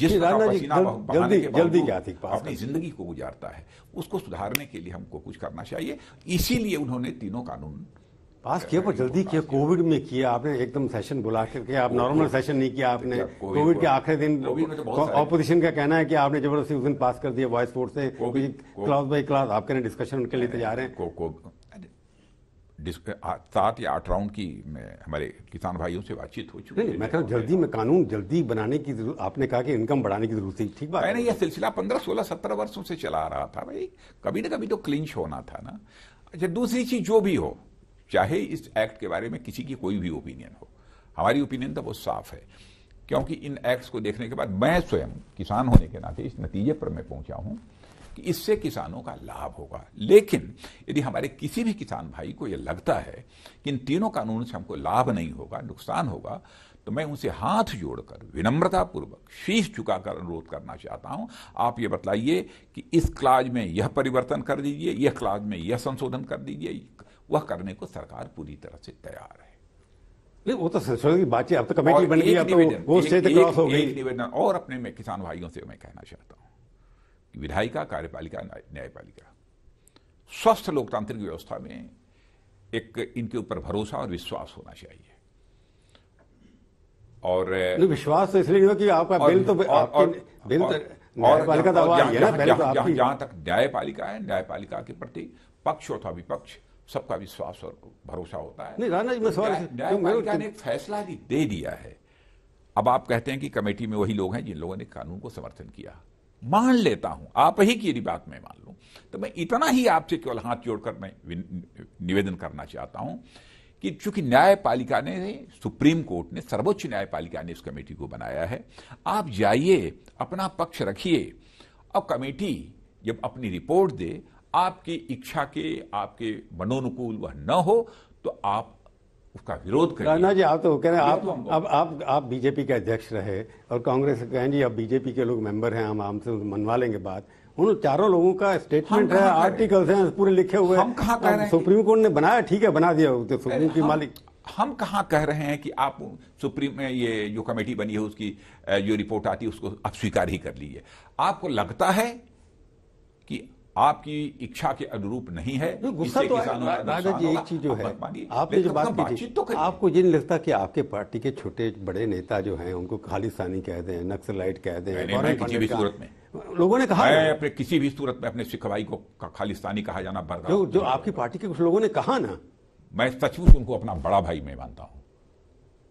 जिस जल्दी जल्दी क्या थी अपनी जिंदगी को गुजारता है उसको सुधारने के लिए हमको कुछ करना चाहिए इसीलिए उन्होंने तीनों कानून पास किया पर जल्दी किया कोविड में किया आपने एकदम सेशन बुला करके आप नॉर्मल सेशन नहीं किया आपने कोविड के आखिरी दिन ऑपोजिशन तो का कहना है कि आपने जबरदस्ती उस दिन पास कर दिया वॉइस वोट से क्लास बाई क्लास आप कह डिस्कशन उनके लिए तैयार है सात या आठ राउंड की मैं हमारे किसान भाइयों से बातचीत हो चुकी है मैं कह जल्दी में कानून जल्दी बनाने की आपने कहा कि इनकम बढ़ाने की जरूरत थी ठीक बात मैंने यह सिलसिला पंद्रह सोलह सत्रह वर्षों से चला रहा था भाई कभी ना कभी तो क्लिंच होना था ना अच्छा दूसरी चीज जो भी हो चाहे इस एक्ट के बारे में किसी की कोई भी ओपिनियन हो हमारी ओपिनियन तो बहुत साफ है क्योंकि इन एक्ट्स को देखने के बाद मैं स्वयं किसान होने के नाते इस नतीजे पर मैं पहुंचा हूं कि इससे किसानों का लाभ होगा लेकिन यदि हमारे किसी भी किसान भाई को यह लगता है कि इन तीनों कानून से हमको लाभ नहीं होगा नुकसान होगा तो मैं उनसे हाथ जोड़कर विनम्रतापूर्वक शीश चुकाकर अनुरोध करना चाहता हूं आप ये बतलाइए कि इस क्लाज में यह परिवर्तन कर दीजिए यह क्लाज में यह संशोधन कर दीजिए वह करने को सरकार पूरी तरह से तैयार है नहीं वो तो सरस्वती की बातचीत अब तो कमेटी बन गई तो वो स्टेट क्रॉस तो हो गई निवेदन और अपने में किसान भाइयों से मैं कहना चाहता हूं कि विधायिका कार्यपालिका न्यायपालिका स्वस्थ लोकतांत्रिक व्यवस्था में एक इनके ऊपर भरोसा और विश्वास होना चाहिए और विश्वास तो इसलिए कि आपका बिल तो बिल तो न्यायपालिका जहां तो तक न्यायपालिका है न्यायपालिका के प्रति पक्ष और विपक्ष सबका विश्वास और भरोसा होता है नहीं जी तो न्यायपालिका ने एक फैसला दे दिया है अब आप कहते हैं कि कमेटी में वही लोग हैं जिन लोगों ने कानून को समर्थन किया मान लेता हूं आप ही की बात मैं मान लू तो मैं इतना ही आपसे केवल हाथ जोड़कर मैं निवेदन करना चाहता हूं कि चूंकि न्यायपालिका ने सुप्रीम कोर्ट ने सर्वोच्च न्यायपालिका ने इस कमेटी को बनाया है आप जाइए अपना पक्ष रखिए और कमेटी जब अपनी रिपोर्ट दे आपकी इच्छा के आपके मनोनुकूल वह न हो तो आप उसका विरोध करें राणा जी आप तो कह रहे हैं आप तो अब आप, आप आप बीजेपी के अध्यक्ष रहे और कांग्रेस कहें जी अब बीजेपी के लोग मेंबर हैं हम से मनवा लेंगे बात उन चारों लोगों का स्टेटमेंट है आर्टिकल्स हैं पूरे लिखे हुए हम कहा कह रहे हैं सुप्रीम कोर्ट ने बनाया ठीक है बना दिया तो सुप्रीम की मालिक हम कहा कह रहे हैं कि आप सुप्रीम में ये जो कमेटी बनी है उसकी जो रिपोर्ट आती है उसको आप स्वीकार ही कर लीजिए आपको लगता है कि आपकी इच्छा के अनुरूप नहीं है गुस्सा तो राजा जी एक चीज जो है आपने जो बात की तो आपको ये नहीं लगता कि आपके पार्टी के छोटे बड़े नेता जो हैं उनको खालिस्तानी कह दें नक्सलाइट कह दें किसी भी सूरत में लोगों ने कहा मैं अपने किसी भी सूरत में अपने सिख भाई को खालिस्तानी कहा जाना बर्दा जो, जो आपकी पार्टी के कुछ लोगों ने कहा ना मैं सचमुच उनको अपना बड़ा भाई मैं मानता हूँ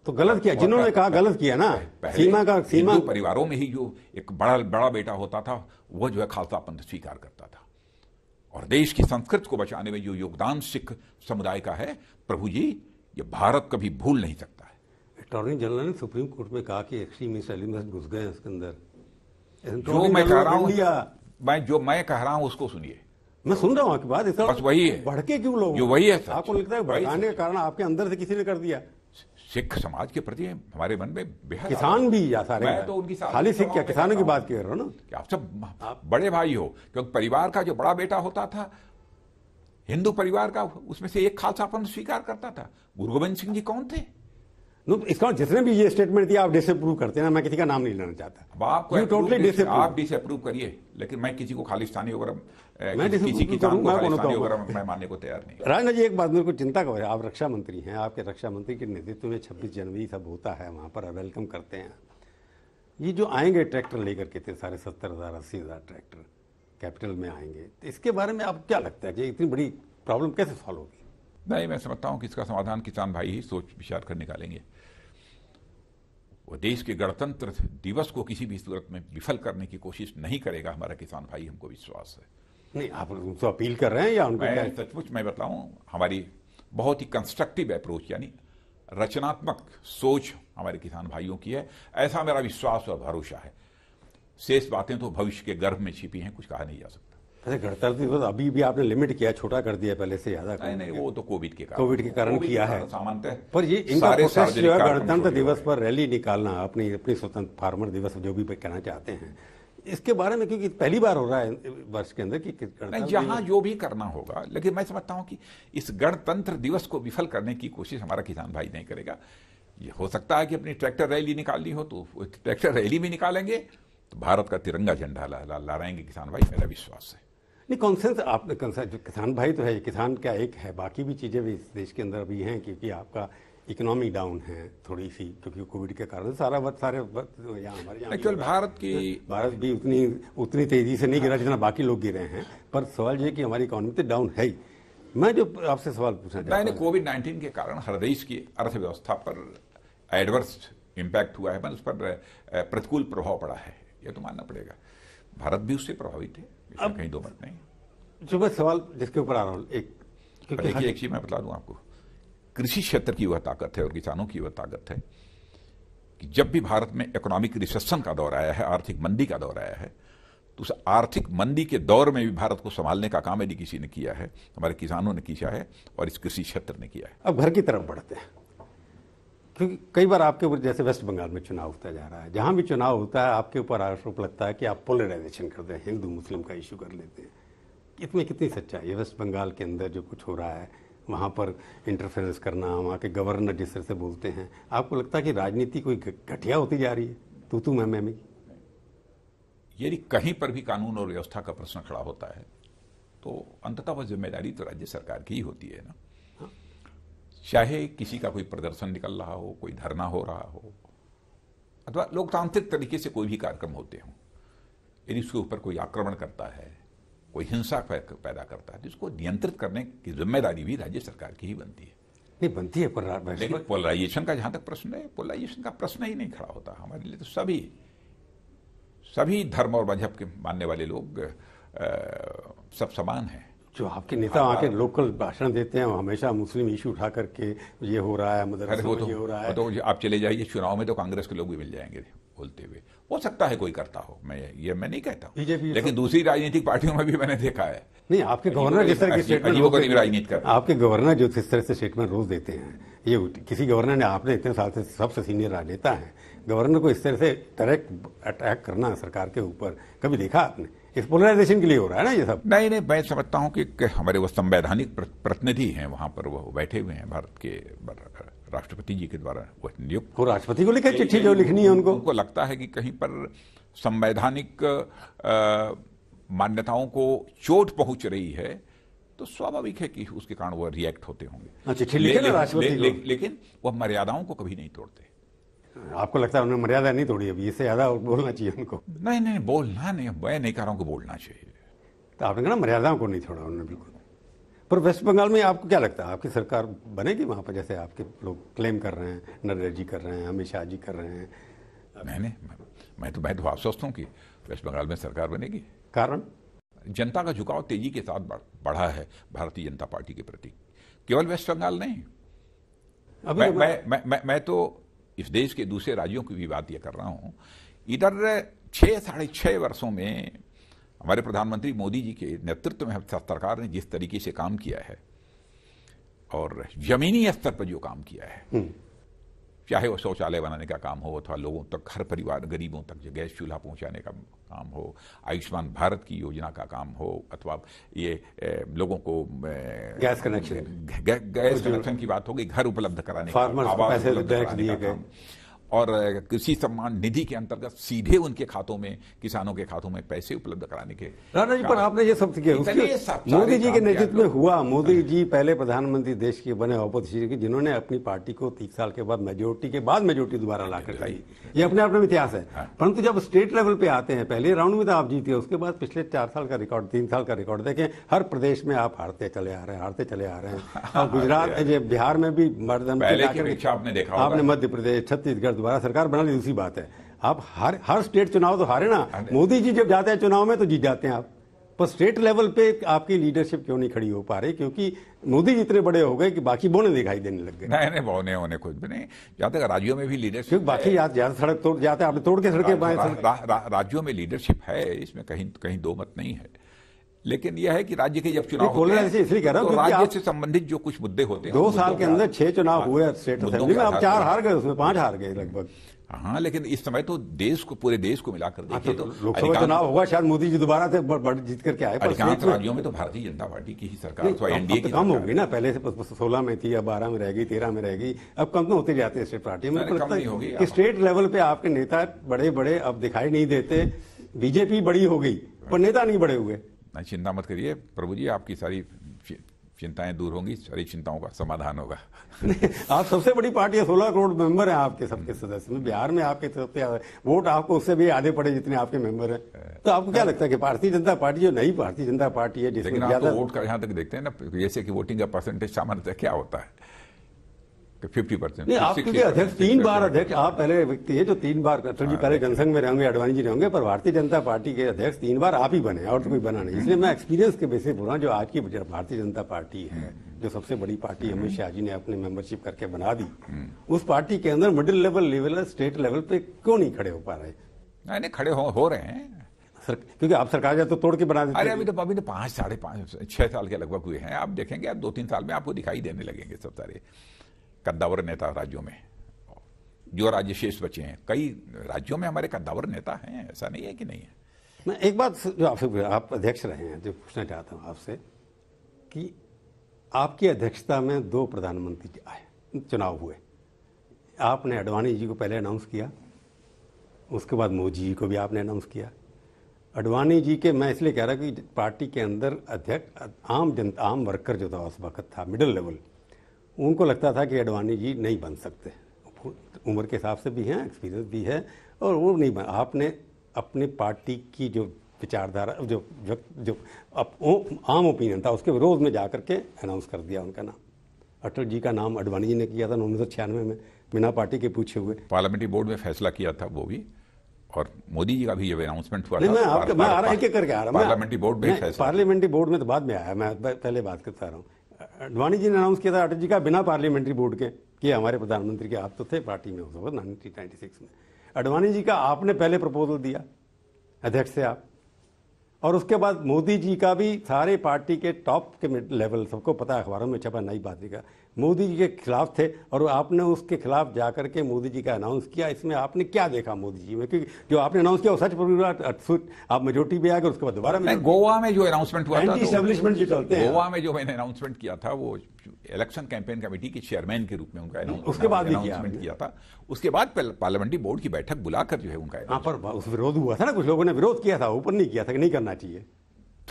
तो गलत किया जिन्होंने कहा गलत किया ना सीमा का सीमा परिवारों में ही जो एक बड़ा बड़ा बेटा होता था वो जो है खालसा पंथ स्वीकार करता था और देश की संस्कृति को बचाने में जो योगदान सिख समुदाय का है प्रभु जी ये भारत कभी भूल नहीं सकता है अटॉर्नी जनरल ने सुप्रीम कोर्ट में कहा कि एक्सट्रीमिस्ट एलिमेंट घुस गए उसके अंदर जो मैं कह रहा हूँ मैं जो मैं कह रहा हूँ उसको सुनिए मैं सुन रहा हूँ आपकी बात बस वही है भड़के क्यों लोग जो वही है आपको लगता है भड़काने का कारण आपके अंदर से किसी ने कर दिया सिख समाज के प्रति हमारे मन में बेहद किसान भी जाता सारे मैं तो उनकी खाली सिख क्या किसानों की बात कह रहा हूँ ना आप सब आप बड़े भाई हो क्योंकि परिवार का जो बड़ा बेटा होता था हिंदू परिवार का उसमें से एक खालसापन स्वीकार करता था गुरु गोविंद सिंह जी कौन थे इसका जितने भी ये स्टेटमेंट दिया आप डिसअप्रूव करते हैं मैं किसी का नाम नहीं लेना चाहता अब आपको टोटली डिस आप डिसअप्रूव करिए लेकिन मैं किसी को खालिस्तानी वगैरह मैं किसी की मैं मानने को तैयार नहीं राजना जी एक बात मेरे को चिंता का आप रक्षा मंत्री हैं आपके रक्षा मंत्री के नेतृत्व में छब्बीस जनवरी सब होता है वहाँ पर वेलकम करते हैं ये जो आएंगे ट्रैक्टर लेकर के थे सारे सत्तर हज़ार अस्सी हज़ार ट्रैक्टर कैपिटल में आएंगे तो इसके बारे में आप क्या लगता है कि इतनी बड़ी प्रॉब्लम कैसे सॉल्व होगी नहीं मैं समझता हूँ कि इसका समाधान किसान भाई ही सोच विचार कर निकालेंगे वो देश के गणतंत्र दिवस को किसी भी सूरत में विफल करने की कोशिश नहीं करेगा हमारा किसान भाई हमको विश्वास है नहीं आप उनको अपील कर रहे हैं या उनको सचमुच मैं बताऊं हमारी बहुत ही कंस्ट्रक्टिव अप्रोच यानी रचनात्मक सोच हमारे किसान भाइयों की है ऐसा मेरा विश्वास और भरोसा है शेष बातें तो भविष्य के गर्भ में छिपी हैं कुछ कहा नहीं जा सकता अरे गणतंत्र दिवस अभी भी आपने लिमिट किया छोटा कर दिया पहले से ज्यादा नहीं नहीं वो तो कोविड के कारण कोविड के कारण किया है सामान्य पर ये इनका प्रोसेस जो है गणतंत्र दिवस पर रैली निकालना अपनी अपनी स्वतंत्र फार्मर दिवस जो भी कहना चाहते हैं इसके बारे में क्योंकि पहली बार हो रहा है वर्ष के अंदर कि यहाँ जो भी करना होगा लेकिन मैं समझता हूँ कि इस गणतंत्र दिवस को विफल करने की कोशिश हमारा किसान भाई नहीं करेगा ये हो सकता है कि अपनी ट्रैक्टर रैली निकालनी हो तो ट्रैक्टर रैली भी निकालेंगे तो भारत का तिरंगा झंडा लहराएंगे किसान भाई मेरा विश्वास है नहीं कॉन्सेंस आप जो किसान भाई तो है किसान का एक है बाकी भी चीज़ें भी इस देश के अंदर अभी हैं क्योंकि आपका इकोनॉमी डाउन है थोड़ी सी क्योंकि कोविड के कारण सारा वक्त सारे तो यहाँ हमारे यहाँ एक्चुअल भारत की भारत भी उतनी उतनी तेजी से नहीं गिरा हाँ। जितना बाकी लोग गिरे हैं पर सवाल ये कि हमारी इकोनॉमी तो डाउन है ही मैं जो आपसे सवाल पूछना चाहता हूँ कोविड नाइन्टीन के कारण हर देश की अर्थव्यवस्था पर एडवर्स इम्पैक्ट हुआ है मतलब उस पर प्रतिकूल प्रभाव पड़ा है यह तो मानना पड़ेगा भारत भी उससे प्रभावित है अब कहीं दो बात नहीं सुबह सवाल जिसके ऊपर आ रहा हूँ एक क्योंकि हाँ एक चीज मैं बता दूं आपको कृषि क्षेत्र की वह ताकत है और किसानों की वह ताकत है कि जब भी भारत में इकोनॉमिक रिसेशन का दौर आया है आर्थिक मंदी का दौर आया है तो उस आर्थिक मंदी के दौर में भी भारत को संभालने का काम यदि किसी ने किया है हमारे किसानों ने किया है और इस कृषि क्षेत्र ने किया है अब घर की तरफ बढ़ते हैं क्योंकि कई बार आपके ऊपर जैसे वेस्ट बंगाल में चुनाव होता जा रहा है जहाँ भी चुनाव होता है आपके ऊपर आरोप लगता है कि आप पोलराइजेशन करते हैं हिंदू मुस्लिम का इशू कर लेते हैं इसमें कितनी सच्चाई है वेस्ट बंगाल के अंदर जो कुछ हो रहा है वहाँ पर इंटरफेरेंस करना वहाँ के गवर्नर जिस तरह से बोलते हैं आपको लगता है कि राजनीति कोई घटिया होती जा रही है तू तू मैं मैं यदि कहीं पर भी कानून और व्यवस्था का प्रश्न खड़ा होता है तो अंततः वह जिम्मेदारी तो राज्य सरकार की ही होती है ना चाहे किसी का कोई प्रदर्शन निकल रहा हो कोई धरना हो रहा हो अथवा लोकतांत्रिक तरीके से कोई भी कार्यक्रम होते हों यदि उसके ऊपर कोई आक्रमण करता है कोई हिंसा पैदा करता है तो इसको नियंत्रित करने की जिम्मेदारी भी राज्य सरकार की ही बनती है नहीं बनती है लेकिन तो- पोलराइजेशन का जहाँ तक प्रश्न है पोलराइजेशन का प्रश्न ही नहीं खड़ा होता हमारे लिए तो सभी सभी धर्म और मजहब के मानने वाले लोग आ, सब समान हैं जो आपके नेता वहाँ के लोकल भाषण देते हैं हमेशा मुस्लिम इशू उठा करके ये हो रहा है मदर तो, ये हो रहा है तो आप चले जाइए चुनाव में तो कांग्रेस के लोग भी मिल जाएंगे बोलते हुए हो सकता है कोई करता हो मैं ये मैं नहीं कहता बीजेपी लेकिन दूसरी राजनीतिक पार्टियों में भी मैंने देखा है नहीं आपके गवर्नर जिस तरह की स्टेटमेंट राजनीति कर आपके गवर्नर जो जिस तरह से स्टेटमेंट रोज देते हैं ये किसी गवर्नर ने आपने इतने साल से सबसे सीनियर राजनेता है गवर्नर को इस तरह से डायरेक्ट अटैक करना सरकार के ऊपर कभी देखा आपने इस पोलराइजेशन के लिए हो रहा है ना ये सब नहीं नहीं मैं समझता हूँ कि हमारे वो संवैधानिक प्रतिनिधि हैं वहाँ पर वो बैठे हुए हैं भारत के राष्ट्रपति जी के द्वारा वो नियुक्त राष्ट्रपति को लिखे चिट्ठी जो लिखनी है उनको उनको लगता है कि कहीं पर संवैधानिक मान्यताओं को चोट पहुंच रही है तो स्वाभाविक है कि उसके कारण वो रिएक्ट होते होंगे हाँ, ले, ले, ले, लेकिन वह मर्यादाओं को कभी नहीं तोड़ते आपको लगता है उन्होंने मर्यादा नहीं तोड़ी अभी इससे ज़्यादा बोलना चाहिए उनको नहीं नहीं बोलना नहीं मैं नहीं कह रहा हूँ कि बोलना चाहिए तो आपने कहा मर्यादाओं को नहीं छोड़ा उन्होंने बिल्कुल पर वेस्ट बंगाल में आपको क्या लगता है आपकी सरकार बनेगी वहाँ पर जैसे आपके लोग क्लेम कर रहे हैं नरेंद्र जी कर रहे हैं अमित शाह जी कर रहे हैं नहीं नहीं मैं तो मैं तो आप सोचता हूँ कि वेस्ट बंगाल में सरकार बनेगी कारण जनता का झुकाव तेजी के साथ बढ़ा है भारतीय जनता पार्टी के प्रति केवल वेस्ट बंगाल नहीं अभी मैं, तो मैं, मैं, मैं, मैं तो इस देश के दूसरे राज्यों की भी बात यह कर रहा हूं इधर छह साढ़े छह वर्षों में हमारे प्रधानमंत्री मोदी जी के नेतृत्व में सरकार ने जिस तरीके से काम किया है और जमीनी स्तर पर जो काम किया है हम्म। चाहे वो शौचालय बनाने का काम हो अथवा लोगों तक हर परिवार गरीबों तक जो गैस चूल्हा पहुंचाने का काम हो आयुष्मान भारत की योजना का काम हो अथवा ये ए, लोगों को ए, गैस कनेक्शन गैस कनेक्शन की बात हो गई घर उपलब्ध कराने का और कृषि सम्मान निधि के अंतर्गत सीधे उनके खातों में किसानों के खातों में पैसे उपलब्ध कराने के राणा जी पर आपने ये शब्द किया मोदी जी के नेतृत्व में हुआ मोदी हाँ। जी पहले प्रधानमंत्री देश के बने अपोजिशन के जिन्होंने अपनी पार्टी को तीस साल के बाद मेजोरिटी के बाद मेजोरिटी दोबारा ला कर लाई ये अपने आप में इतिहास है हाँ। परंतु जब स्टेट लेवल पे आते हैं पहले राउंड में तो आप जीते उसके बाद पिछले चार साल का रिकॉर्ड तीन साल का रिकॉर्ड देखें हर प्रदेश में आप हारते चले आ रहे हैं हारते चले आ रहे हैं हाँ, और गुजरात बिहार में भी आपने देखा आपने मध्य प्रदेश छत्तीसगढ़ दोबारा सरकार बना ली दूसरी बात है आप हर हर स्टेट चुनाव तो हारे ना मोदी जी जब जाते हैं चुनाव में तो जीत जाते हैं आप पर स्टेट लेवल पे आपकी लीडरशिप क्यों नहीं खड़ी हो पा रही क्योंकि मोदी जी इतने बड़े हो गए कि बाकी बोने दिखाई देने लग गए नहीं नहीं बोने होने कुछ भी नहीं जहाँ तक राज्यों में भी लीडरशिप बाकी ज्यादा सड़क तोड़ जाते हैं आपने तोड़ के सड़कें हाँ, हाँ, राज्यों में लीडरशिप है इसमें कहीं कहीं दो मत नहीं है लेकिन यह है कि राज्य के जब चुनाव होते हैं इसलिए कह रहा हूँ तो राज्य से संबंधित जो कुछ मुद्दे होते हैं दो साल के अंदर छह चुनाव हुए स्टेट असेंबली में आप चार हार गए उसमें पांच हार गए लगभग हाँ लेकिन इस समय तो देश को पूरे देश को मिलाकर हाँ, देखिए तो, तो लोकसभा चुनाव होगा शायद मोदी जी दोबारा से जीत करके आए अधिकांश राज्यों में तो भारतीय जनता पार्टी की ही सरकार एनडीए तो की कम होगी ना पहले से सोलह में थी अब बारह में रहेगी तेरह में रहेगी अब कम तो होते जाते स्टेट पार्टी में स्टेट लेवल पे आपके नेता बड़े बड़े अब दिखाई नहीं देते बीजेपी बड़ी हो गई पर नेता नहीं बड़े हुए नहीं चिंता मत करिए प्रभु जी आपकी सारी चिंताएं दूर होंगी सारी चिंताओं का समाधान होगा आप सबसे बड़ी पार्टी है सोलह करोड़ मेंबर हैं आपके सबके सदस्य में बिहार में आपके सबसे वोट आपको उससे भी आधे पड़े जितने आपके मेंबर हैं तो आपको क्या हाँ। लगता है कि भारतीय जनता पार्टी जो नई भारतीय जनता पार्टी है जिसमें तो वोट का यहाँ तक देखते हैं ना जैसे कि वोटिंग का परसेंटेज सामान्यतः क्या होता है फिफ्टी परसेंट आप क्योंकि अध्यक्ष तीन बार अध्यक्ष आप पहले व्यक्ति है जो तीन बार अटल जी हाँ, पहले जनसंघ में रहेंगे अडवाणी जी रहेंगे पर भारतीय जनता पार्टी के अध्यक्ष तीन बार आप ही बने और तो कोई बना नहीं इसलिए मैं एक्सपीरियंस के बेसिस बोल रहा हूँ जो आज की भारतीय जनता पार्टी है हम्म। जो सबसे बड़ी पार्टी अमित शाह जी ने अपने मेंबरशिप करके बना दी हम्म। उस पार्टी के अंदर middle level level state level पे क्यों नहीं खड़े हो पा रहे नहीं खड़े हो रहे हैं सर, क्योंकि आप सरकार तो तोड़ के बना देते अरे अभी तो अभी तो पांच साढ़े पांच छह साल के लगभग हुए हैं आप देखेंगे आप दो तीन साल में आपको दिखाई देने लगेंगे सब सारे कद्दावर नेता राज्यों में जो राज्य शेष बचे हैं कई राज्यों में हमारे कद्दावर नेता हैं ऐसा नहीं है कि नहीं है मैं एक बात जो आप अध्यक्ष रहे हैं जो पूछना चाहता हूँ आपसे कि आपकी अध्यक्षता में दो प्रधानमंत्री आए चुनाव हुए आपने अडवाणी जी को पहले अनाउंस किया उसके बाद मोदी जी को भी आपने अनाउंस किया अडवाणी जी के मैं इसलिए कह रहा कि पार्टी के अंदर अध्यक्ष आम जनता आम वर्कर जो था उस वक्त था मिडिल लेवल उनको लगता था कि अडवाणी जी नहीं बन सकते उम्र के हिसाब से भी हैं एक्सपीरियंस भी है और वो नहीं बन आपने अपनी पार्टी की जो विचारधारा जो जो, जो अप, ओ, आम ओपिनियन था उसके विरोध में जा करके अनाउंस कर दिया उनका नाम अटल जी का नाम अडवाणी जी ने किया था उन्नीस सौ छियानवे में बिना पार्टी के पूछे हुए पार्लियामेंट्री बोर्ड में फैसला किया था वो भी और मोदी जी का भी जब अनाउंसमेंट हुआ नहीं, था मैं आ रहा करके आ रहा हूँ पार्लियामेंट्री बोर्ड में पार्लियामेंट्री बोर्ड में तो बाद में आया मैं पहले बात करता रहा हूँ अडवाणी जी ने अनाउंस किया था अटल जी का बिना पार्लियामेंट्री बोर्ड के कि हमारे प्रधानमंत्री के आप तो थे पार्टी में उस वक्त नाइनटीन में अडवाणी जी का आपने पहले प्रपोजल दिया अध्यक्ष थे आप और उसके बाद मोदी जी का भी सारे पार्टी के टॉप के लेवल सबको पता है अखबारों में छपा नई बात का मोदी जी के खिलाफ थे और आपने उसके खिलाफ जाकर के मोदी जी का अनाउंस किया इसमें आपने क्या देखा मोदी जी में क्योंकि जो आपने अनाउंस किया वो सच आप मेजोरिटी भी आगे उसके बाद दोबारा में गोवा में जो अनाउंसमेंट हुआ तो चलते हैं गोवा में जो मैंने अनाउंसमेंट किया था वो इलेक्शन कैंपेन कमेटी के चेयरमैन के रूप में उनका उसके बाद अनाउंसमेंट किया था उसके बाद पार्लियामेंट्री बोर्ड की बैठक बुलाकर जो है उनका हाँ, पर विरोध हुआ था ना कुछ लोगों ने विरोध किया था ऊपर नहीं किया था कि नहीं करना चाहिए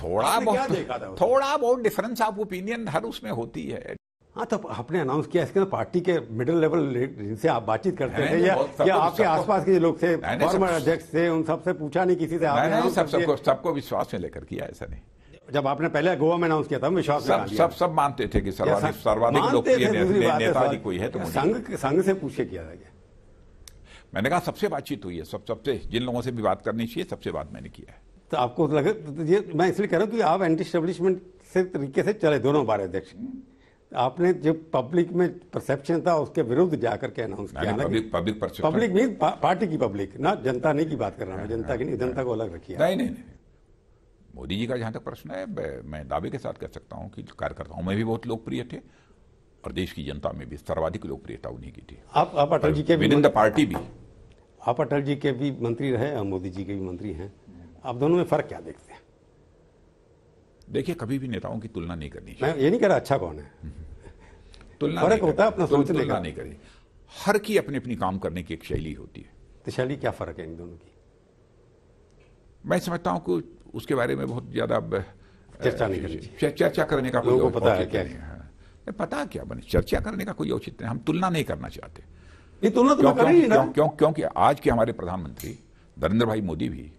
थोड़ा बहुत थोड़ा बहुत डिफरेंस ऑफ ओपिनियन हर उसमें होती है हाँ तो आपने अनाउंस किया इसके ना पार्टी के मिडिल लेवल जिनसे आप बातचीत करते हैं या, या आपके आसपास के लोग से फॉर्मर अध्यक्ष से उन सबसे पूछा नहीं किसी से आपने सब सबको सबको विश्वास में लेकर किया ऐसा नहीं जब आपने पहले गोवा में अनाउंस किया था विश्वास सब सब सब मानते थे कि सर्वाधिक लोकप्रिय नेता कोई है तो संघ संघ से पूछ किया था मैंने कहा सबसे बातचीत हुई है सब सबसे जिन लोगों से भी बात करनी चाहिए सबसे बात मैंने किया है तो आपको लगे तो ये मैं इसलिए कह रहा हूँ कि आप एंटी स्टेब्लिशमेंट से तरीके से चले दोनों बार अध्यक्ष आपने जो पब्लिक में परसेप्शन था उसके विरुद्ध जाकर के अनाउंस किया पब्लिक पब्लिक पब्लिक पा, पार्टी की पब्लिक ना जनता नहीं की बात कर रहा हूँ हाँ, जनता हाँ, की नहीं जनता हाँ। को अलग रखिए नहीं नहीं मोदी जी का जहाँ तक प्रश्न है मैं दावे के साथ कह सकता हूँ कि कार्यकर्ताओं में भी बहुत लोकप्रिय थे और देश की जनता में भी सर्वाधिक लोकप्रियता उन्हीं की थी आप आप अटल जी के विद इन द पार्टी भी आप अटल जी के भी मंत्री रहे और मोदी जी के भी मंत्री हैं आप दोनों में फर्क क्या देखते हैं देखिए कभी भी नेताओं की तुलना नहीं करनी मैं ये नहीं कह रहा अच्छा कौन है हम्म। तो तो फर्क होता है अपना तो सोचने तुलना नहीं करें हर की अपनी अपनी काम करने की एक शैली होती है तो शैली क्या फ़र्क है इन दोनों की मैं समझता हूं कि उसके बारे में बहुत ज़्यादा चर्चा नहीं करनी चर्चा करने का कोई पता है क्या नहीं है पता क्या बने चर्चा करने का कोई औचित्य नहीं हम तुलना नहीं करना चाहते ये तुलना तो क्यों, क्यों, क्यों, क्यों क्योंकि आज के हमारे प्रधानमंत्री नरेंद्र भाई मोदी भी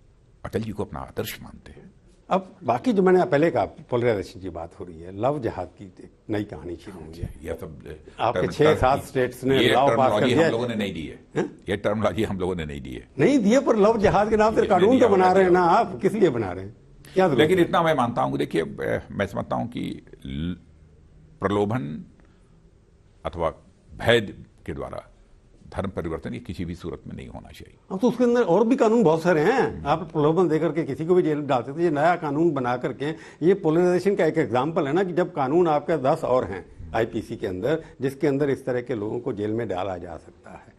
अटल जी को अपना आदर्श मानते हैं अब बाकी जो मैंने पहले कहा पोलराइजेशन की बात हो रही है लव जहाज की नई कहानी शुरू हुई है यह सब आपके छह सात स्टेट्स ने लव पास कर दिया हम लोगों ने नहीं दी है, है? हाँ? ये टर्मोलॉजी हम लोगों ने नहीं दी है नहीं दिए पर लव जहाज के नाम से कानून तो बना रहे हैं ना आप किस लिए बना रहे हैं क्या लेकिन इतना मैं मानता हूं देखिए मैं समझता हूं कि प्रलोभन अथवा भय के द्वारा धर्म परिवर्तन ये किसी भी सूरत में नहीं होना चाहिए अब तो उसके अंदर और भी कानून बहुत सारे हैं आप प्रलोभन देकर के किसी को भी जेल डाल सकते ये नया कानून बना करके ये पोलराइजेशन का एक एग्जाम्पल है ना कि जब कानून आपके दस और हैं आईपीसी के अंदर जिसके अंदर इस तरह के लोगों को जेल में डाला जा सकता है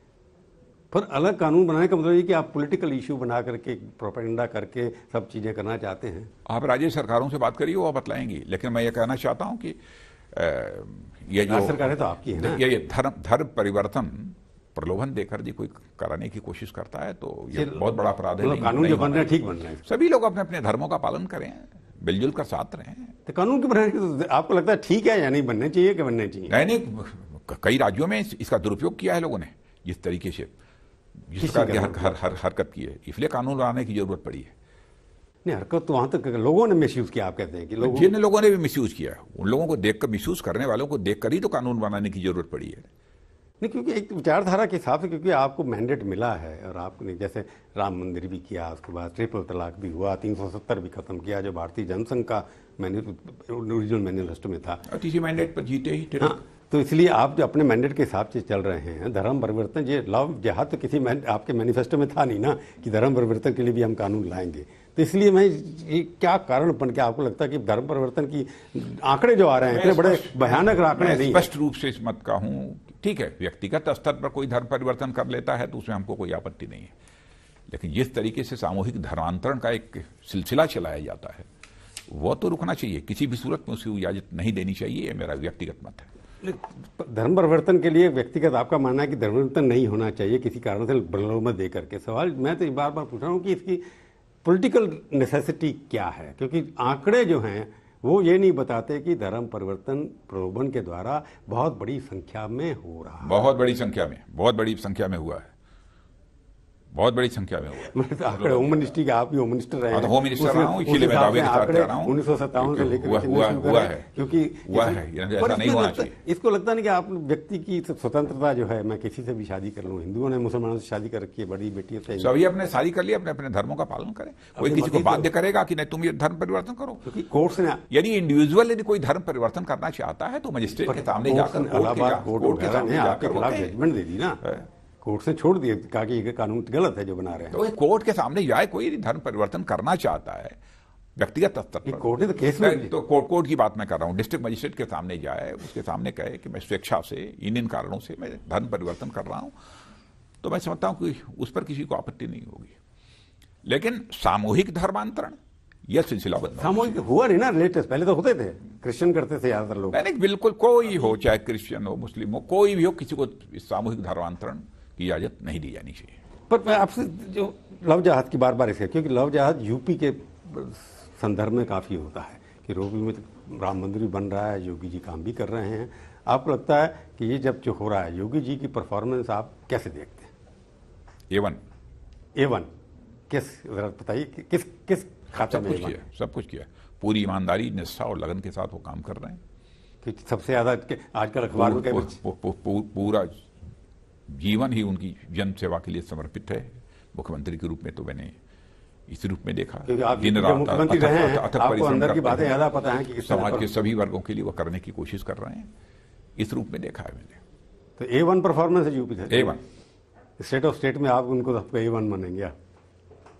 पर अलग कानून बनाने का मतलब ये कि आप पॉलिटिकल इश्यू बना करके प्रोपेगेंडा करके सब चीज़ें करना चाहते हैं आप राज्य सरकारों से बात करिए वो बतलाएंगी लेकिन मैं ये कहना चाहता हूं कि ये जो सरकारें तो आपकी है ना ये धर्म धर्म परिवर्तन प्रलोभन देकर जी कोई कराने की कोशिश करता है तो ये बहुत बड़ा अपराध है तो कानून जो बन रहे ठीक बन रहे हैं सभी लोग अपने अपने धर्मों का पालन करें मिलजुल कर साथ रहे तो कानून की बनाने तो आपको लगता है ठीक है या नहीं बनने चाहिए कि बनने चाहिए नहीं नहीं कई राज्यों में इसका दुरुपयोग किया है लोगों ने जिस तरीके से जिस प्रकार की हर, हर, हरकत की है इसलिए कानून बनाने की जरूरत पड़ी है नहीं हरकत तो वहां तक लोगों ने मिस किया आप कहते हैं कि लोगों जिन लोगों ने भी मिस किया उन लोगों को देखकर मिस करने वालों को देखकर ही तो कानून बनाने की जरूरत पड़ी है नहीं क्योंकि एक विचारधारा के हिसाब से क्योंकि आपको मैंडेट मिला है और आपने जैसे राम मंदिर भी किया उसके बाद ट्रिपल तलाक भी हुआ तीन सौ सत्तर भी खत्म किया जो भारतीय जनसंघ का मैंने ओरिजिनल मैनिफेस्ट में था तीसरी मैंडेट पर जीते ही हाँ तो इसलिए आप जो अपने मैंडेट के हिसाब से चल रहे हैं धर्म परिवर्तन ये लव जहाँ तो किसी आपके मैनिफेस्टो में था नहीं ना कि धर्म परिवर्तन के लिए भी हम कानून लाएंगे तो इसलिए मैं ये क्या कारण बन के आपको लगता है कि धर्म परिवर्तन की आंकड़े जो आ रहे हैं इतने बड़े भयानक आंकड़े स्पष्ट रूप से इस मत का हूँ ठीक है व्यक्तिगत स्तर पर कोई धर्म परिवर्तन कर लेता है तो उसमें हमको कोई आपत्ति नहीं है लेकिन जिस तरीके से सामूहिक धर्मांतरण का एक सिलसिला चलाया जाता है वह तो रुकना चाहिए किसी भी सूरत में उसकी इजाजत नहीं देनी चाहिए ये मेरा व्यक्तिगत मत है धर्म परिवर्तन के लिए व्यक्तिगत आपका मानना है कि धर्म परिवर्तन नहीं होना चाहिए किसी कारण से बलोमत दे करके सवाल मैं तो बार बार पूछ रहा हूँ कि इसकी पॉलिटिकल नेसेसिटी क्या है क्योंकि आंकड़े जो हैं वो ये नहीं बताते कि धर्म परिवर्तन प्रलोभन के द्वारा बहुत बड़ी संख्या में हो रहा है बहुत बड़ी संख्या में बहुत बड़ी संख्या में हुआ है बहुत बड़ी संख्या में तो आंकड़े होम मिनिस्ट्री के आप भी होम मिनिस्टर रहे हाँ, तो होम मिनिस्टर रहा हूँ इसीलिए मैं दावे के साथ कह रहा हूँ उन्नीस सौ सत्तावन से लेकर हुआ हुआ हुआ है क्योंकि हुआ है ऐसा नहीं होना चाहिए इसको लगता नहीं कि आप व्यक्ति की स्वतंत्रता जो है मैं किसी से भी शादी कर लूँ हिंदुओं ने मुसलमानों से शादी कर रखी है बड़ी बेटी से तो सभी अपने शादी कर लिया अपने अपने धर्मों का पालन करें कोई किसी को बाध्य करेगा कि नहीं तुम ये धर्म परिवर्तन करो क्योंकि कोर्ट ने यदि इंडिविजुअल यदि कोई धर्म परिवर्तन करना चाहता है तो मजिस्ट्रेट के सामने जाकर कोर्ट के सामने जाकर जजमेंट दे दी ना हाँ। कोर्ट से छोड़ दिए कहा कि ये कानून गलत है जो बना रहे हैं तो कोर्ट के सामने यह कोई धर्म परिवर्तन करना चाहता है व्यक्तिगत स्तर पर कोर्ट ने तो केस में तो कोर्ट कोर्ट की बात मैं कर रहा हूँ डिस्ट्रिक्ट मजिस्ट्रेट के सामने जाए उसके सामने कहे कि मैं स्वेच्छा से इन इन कारणों से मैं धर्म परिवर्तन कर रहा हूँ तो मैं समझता हूँ कि उस पर किसी को आपत्ति नहीं होगी लेकिन सामूहिक धर्मांतरण यह सिलसिला बदला सामूहिक हुआ नहीं ना लेटेस्ट पहले तो होते थे क्रिश्चियन करते थे ज्यादातर लोग नहीं बिल्कुल कोई हो चाहे क्रिश्चियन हो मुस्लिम हो कोई भी हो किसी को सामूहिक धर्मांतरण इजाज़त नहीं दी जानी चाहिए पर मैं आपसे जो लव जहाज की बार बार इसे क्योंकि लव जहाज यूपी के संदर्भ में काफ़ी होता है कि रोपी में तो राम मंदिर भी बन रहा है योगी जी काम भी कर रहे हैं आपको लगता है कि ये जब जो हो रहा है योगी जी की परफॉर्मेंस आप कैसे देखते हैं ए वन ए वन किस जरा बताइए कि, किस किस खाते में किया सब कुछ किया पूरी ईमानदारी निष्ठा और लगन के साथ वो काम कर रहे हैं कि सबसे ज़्यादा आजकल अखबार में पूरा जीवन ही उनकी जन सेवा के लिए समर्पित है मुख्यमंत्री के रूप में तो मैंने इस रूप में देखा दिन रात अथक परिश्रम समाज के सभी वर्गों के लिए वो करने की कोशिश कर रहे हैं इस रूप में देखा है मैंने तो ए वन परफॉर्मेंस है UP A one state of state में आप उनको सबको ए वन मानेंगे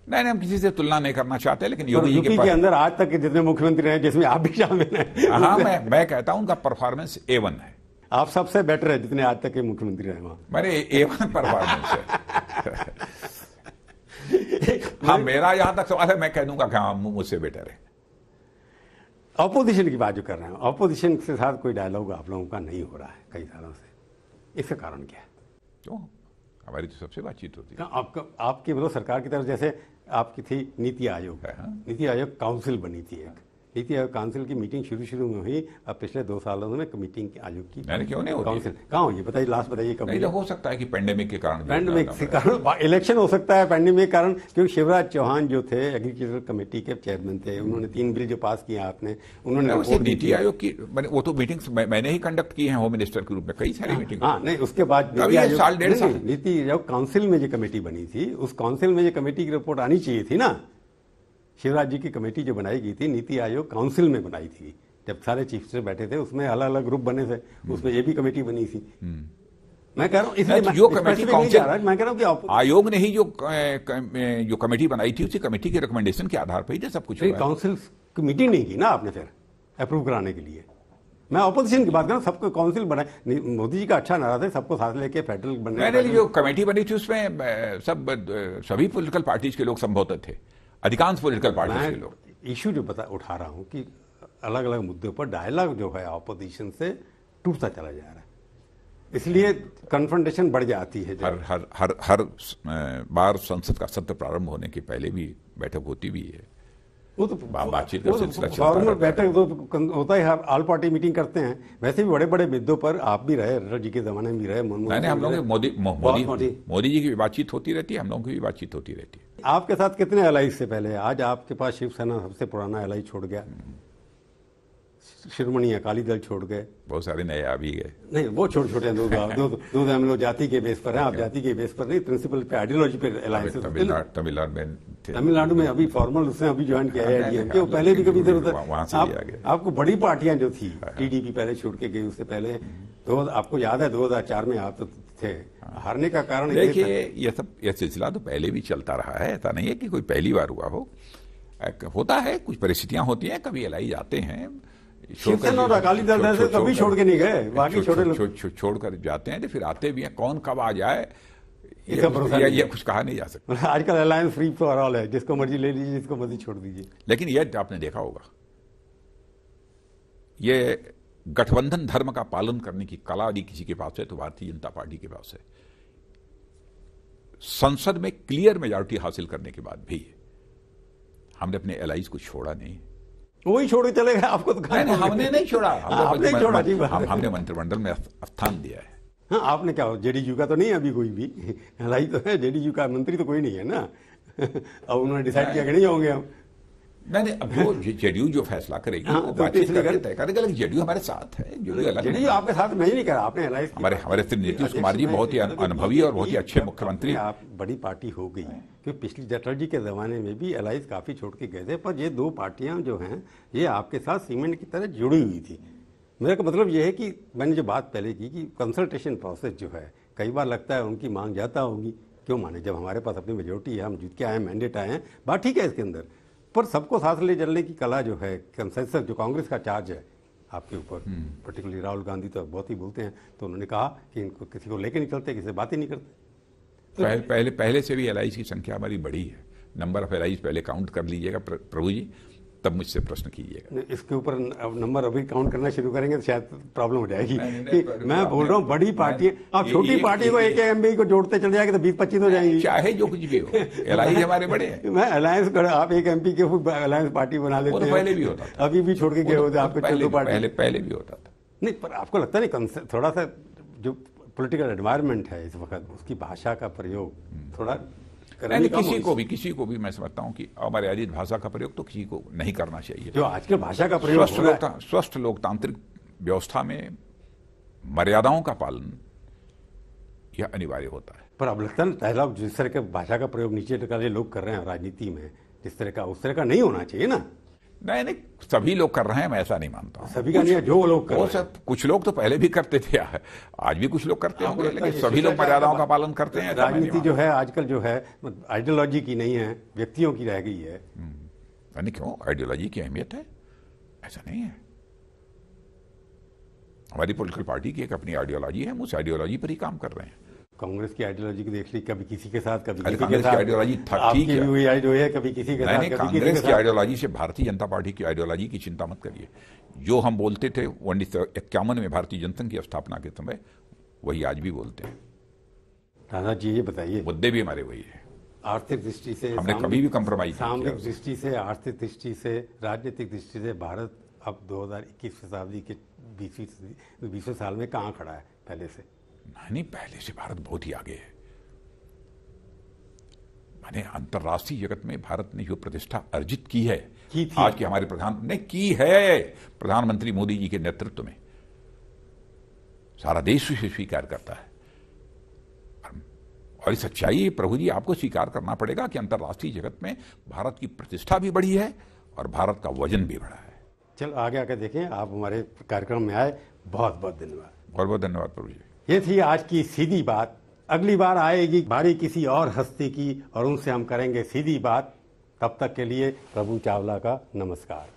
नहीं नहीं हम किसी से तुलना नहीं करना चाहते लेकिन योगी जी के, के अंदर आज तक के जितने मुख्यमंत्री हैं जिसमें आप भी शामिल हैं हाँ मैं मैं कहता हूं उनका परफॉर्मेंस ए वन है आप सबसे बेटर है जितने आज तक के मुख्यमंत्री रहे वहां मैंने ए वन परफॉर्मेंस है हाँ मेरा यहां तक सवाल है मैं कह दूंगा कि हाँ मुझसे बेटर है अपोजिशन की बात जो कर रहे हैं अपोजिशन के साथ कोई डायलॉग आप लोगों का नहीं हो रहा है कई सालों से इसका कारण क्या है क्यों हमारी तो सबसे बातचीत होती है आपका आपकी मतलब सरकार की तरफ जैसे आपकी थी नीति आयोग हाँ। नीति आयोग काउंसिल बनी थी एक देखिए काउंसिल की मीटिंग शुरू शुरू में हुई अब पिछले दो सालों में मीटिंग की आयोग की अरे क्यों नहीं काउंसिल कहाँ हुई बताइए लास्ट बताइए कब नहीं तो हो सकता है कि पैंडेमिक के कारण पैंडेमिक के कारण इलेक्शन हो सकता है पैंडेमिक के कारण क्योंकि शिवराज चौहान जो थे एग्रीकल्चर कमेटी के चेयरमैन थे उन्होंने तीन बिल जो पास किया आपने उन्होंने नीति आयोग की वो तो मीटिंग मैंने ही कंडक्ट की है होम मिनिस्टर के रूप में कई सारी मीटिंग हाँ, हाँ नहीं उसके बाद तो नीति आयोग काउंसिल में जो कमेटी बनी थी उस काउंसिल में जो कमेटी की रिपोर्ट आनी चाहिए थी ना शिवराज जी की कमेटी जो बनाई गई थी नीति आयोग काउंसिल में बनाई थी जब सारे चीफ मिनिस्टर बैठे थे उसमें अलग अलग ग्रुप बने थे हम्म। उसमें ये भी कमेटी बनी थी हम्म। मैं कह रहा हूँ तो जो कमेटी काउंसिल मैं कह रहा हूँ आयोग ने ही जो जो कमेटी बनाई थी उसी कमेटी के रिकमेंडेशन के आधार पर ही तो सब कुछ काउंसिल कमेटी मीटिंग नहीं की ना आपने फिर अप्रूव कराने के लिए मैं ऑपोजिशन की बात कर रहा हूँ सबको काउंसिल बनाए मोदी जी का अच्छा नारा था सबको साथ लेके फेडरल बने जो कमेटी बनी थी उसमें सब सभी पोलिटिकल पार्टीज के लोग संभवतः थे अधिकांश पोलिटिकल पार्टी के लोग इशू जो बता उठा रहा हूँ कि अलग अलग मुद्दों पर डायलॉग जो है ऑपोजिशन से टूटता चला जा रहा है इसलिए कन्फ्रंटेशन बढ़ जाती है हर हर हर हर बार संसद का सत्र प्रारंभ होने के पहले भी बैठक होती भी है वो तो बातचीत का तो सिलसिला बैठक तो होता है ऑल पार्टी मीटिंग करते हैं वैसे भी बड़े बड़े मुद्दों पर आप भी रहे अटल जी के जमाने में भी रहे मोदी मोदी मोदी जी की भी बातचीत होती रहती है हम लोगों की भी बातचीत होती रहती है आपके साथ कितने एल से पहले आज आपके पास शिवसेना सबसे पुराना एल छोड़ गया शिरोमणि अकाली दल छोड़ गए बहुत सारे नए आ भी गए नहीं वो छोटे छोटे दो दो दो हम लोग जाति के बेस पर हैं आप अच्छा। जाति के बेस पर नहीं प्रिंसिपल पे आइडियोलॉजी पे अलायंस तमिलनाडु में तमिलनाडु में अभी फॉर्मल उसने अभी ज्वाइन किया है हाँ, वो हाँ, पहले भी कभी इधर उधर आपको बड़ी पार्टियां जो थी हाँ, टीडीपी पहले छोड़ के गई उससे पहले दो आपको याद है दो में आप तो थे हारने का कारण देखिए यह सब यह सिलसिला तो पहले भी चलता रहा है ऐसा नहीं है कि कोई पहली बार हुआ हो होता है कुछ परिस्थितियां होती हैं कभी एलआई जाते हैं और अकाली दल से कभी छोड़ के नहीं गए बाकी छोटे छोड़कर जाते हैं तो फिर आते भी हैं कौन कब आ जाए ये, कुछ कहा नहीं जा सकता आजकल अलायंस फ्री फॉर ऑल है जिसको मर्जी ले लीजिए जिसको मर्जी छोड़ दीजिए लेकिन यह आपने देखा होगा ये गठबंधन धर्म का पालन करने की कला यदि किसी के पास है तो भारतीय जनता पार्टी के पास है संसद में क्लियर मेजॉरिटी हासिल करने के बाद भी हमने अपने एल को छोड़ा नहीं वही छोड़ चले गए आपको तो नहीं, नहीं, हमने नहीं छोड़ा हमने हाँ, छोड़ा जी हाँ। हम, हमने मंत्रिमंडल में स्थान दिया है हाँ आपने क्या जेडीयू का तो नहीं अभी कोई भी एल तो है जेडीयू का मंत्री तो कोई नहीं है ना अब उन्होंने डिसाइड किया कि नहीं होंगे हम नहीं अब वो जेडीयू जो फैसला करेगी हाँ, तो बातचीत करके तय करेगी लेकिन जेडीयू हमारे साथ है जेडीयू अलग जेडीयू आपके साथ मैं नहीं करा आपने हमारे हमारे नीतीश कुमार जी बहुत ही अनुभवी और बहुत ही अच्छे मुख्यमंत्री आप बड़ी पार्टी हो गई क्योंकि पिछली चटर्जी के ज़माने में भी अलाइज काफ़ी छोड़ के गए थे पर ये दो पार्टियां जो हैं ये आपके साथ सीमेंट की तरह जुड़ी हुई थी मेरे का मतलब ये है कि मैंने जो बात पहले की कि कंसल्टेशन प्रोसेस जो है कई बार लगता है उनकी मांग ज़्यादा होगी क्यों माने जब हमारे पास अपनी मेजोरिटी है हम जीत के आए मैंडेट आए हैं बात ठीक है इसके अंदर पर सबको साथ ले चलने की कला जो है कंसेंसस जो कांग्रेस का चार्ज है आपके ऊपर पर्टिकुलरली हम्म। राहुल गांधी तो बहुत ही बोलते हैं तो उन्होंने कहा कि इनको किसी को लेके नहीं चलते किसी से बात ही नहीं करते पहले पहले पहले से भी एल की संख्या हमारी बढ़ी है नंबर ऑफ एल पहले काउंट कर लीजिएगा प्रभु जी तब मुझसे प्रश्न कीजिएगा इसके ऊपर नंबर अभी काउंट करना शुरू करेंगे तो शायद प्रॉब्लम हो जाएगी नहीं, नहीं, कि मैं बोल रहा हूँ बड़ी पार्टी आप छोटी पार्टी को एक एम को जोड़ते चले जाएंगे तो बीस पच्चीस हो जाएंगे चाहे जो कुछ भी हो एलाइंस हमारे बड़े मैं अलायंस कर आप एक एम के अलायंस पार्टी बना तो लेते हैं पहले भी होता अभी भी छोड़ के गए तो होते आपको पार्टी पहले भी होता था नहीं पर आपको लगता नहीं थोड़ा सा जो पॉलिटिकल एनवायरनमेंट है इस वक्त उसकी भाषा का प्रयोग हम्म। थोड़ा यानी किसी को भी किसी को भी मैं समझता हूँ कि अमर्यादित भाषा का प्रयोग तो किसी को नहीं करना चाहिए जो आजकल भाषा का प्रयोग स्वस्थ लोकता, स्वस्थ लोकतांत्रिक व्यवस्था में मर्यादाओं का पालन यह अनिवार्य होता है पर अब लगता है पहला जिस तरह के भाषा का प्रयोग नीचे लोग कर रहे हैं राजनीति में जिस तरह का उस तरह का नहीं होना चाहिए ना नहीं नहीं सभी लोग कर रहे हैं मैं ऐसा नहीं मानता हूँ सभी का नहीं जो लोग कर रहे हैं कुछ लोग तो पहले भी करते थे आज भी कुछ लोग करते हाँ, होंगे लेकिन सभी लोग मर्यादाओं का पालन करते हैं राजनीति जो है आजकल जो है आइडियोलॉजी की नहीं है व्यक्तियों की रह गई है हम्म, यानी क्यों आइडियोलॉजी की अहमियत है ऐसा नहीं है हमारी पोलिटिकल पार्टी की एक अपनी आइडियोलॉजी है हम उस आइडियोलॉजी पर ही काम कर रहे हैं कांग्रेस की आइडियोलॉजी को देख ली कभी किसी के साथ कभी किसी के साथ आइडियोलॉजी ठीक है हुई आई जो है कभी किसी के साथ कभी कांग्रेस की आइडियोलॉजी से भारतीय जनता पार्टी की आइडियोलॉजी की चिंता मत करिए जो हम बोलते थे उन्नीस सौ इक्यावन में भारतीय जनसंघ की स्थापना के समय वही आज भी बोलते हैं दादा जी ये बताइए मुद्दे भी हमारे वही है आर्थिक दृष्टि से हमने कभी भी कम्प्रोमाइज सामरिक दृष्टि से आर्थिक दृष्टि से राजनीतिक दृष्टि से भारत अब 2021 शताब्दी के बीसवीं बीसवें साल में कहाँ खड़ा है पहले से नहीं पहले से भारत बहुत ही आगे है मैंने अंतर्राष्ट्रीय जगत में भारत ने जो प्रतिष्ठा अर्जित की है की आज के हमारे प्रधान ने की है प्रधानमंत्री मोदी जी के नेतृत्व में सारा देश उसे स्वीकार करता है और सच्चाई प्रभु जी आपको स्वीकार करना पड़ेगा कि अंतर्राष्ट्रीय जगत में भारत की प्रतिष्ठा भी बढ़ी है और भारत का वजन भी बढ़ा है चलो आगे आके देखें आप हमारे कार्यक्रम में आए बहुत बहुत धन्यवाद बहुत बहुत धन्यवाद प्रभु जी ये थी आज की सीधी बात अगली बार आएगी बारी किसी और हस्ती की और उनसे हम करेंगे सीधी बात तब तक के लिए प्रभु चावला का नमस्कार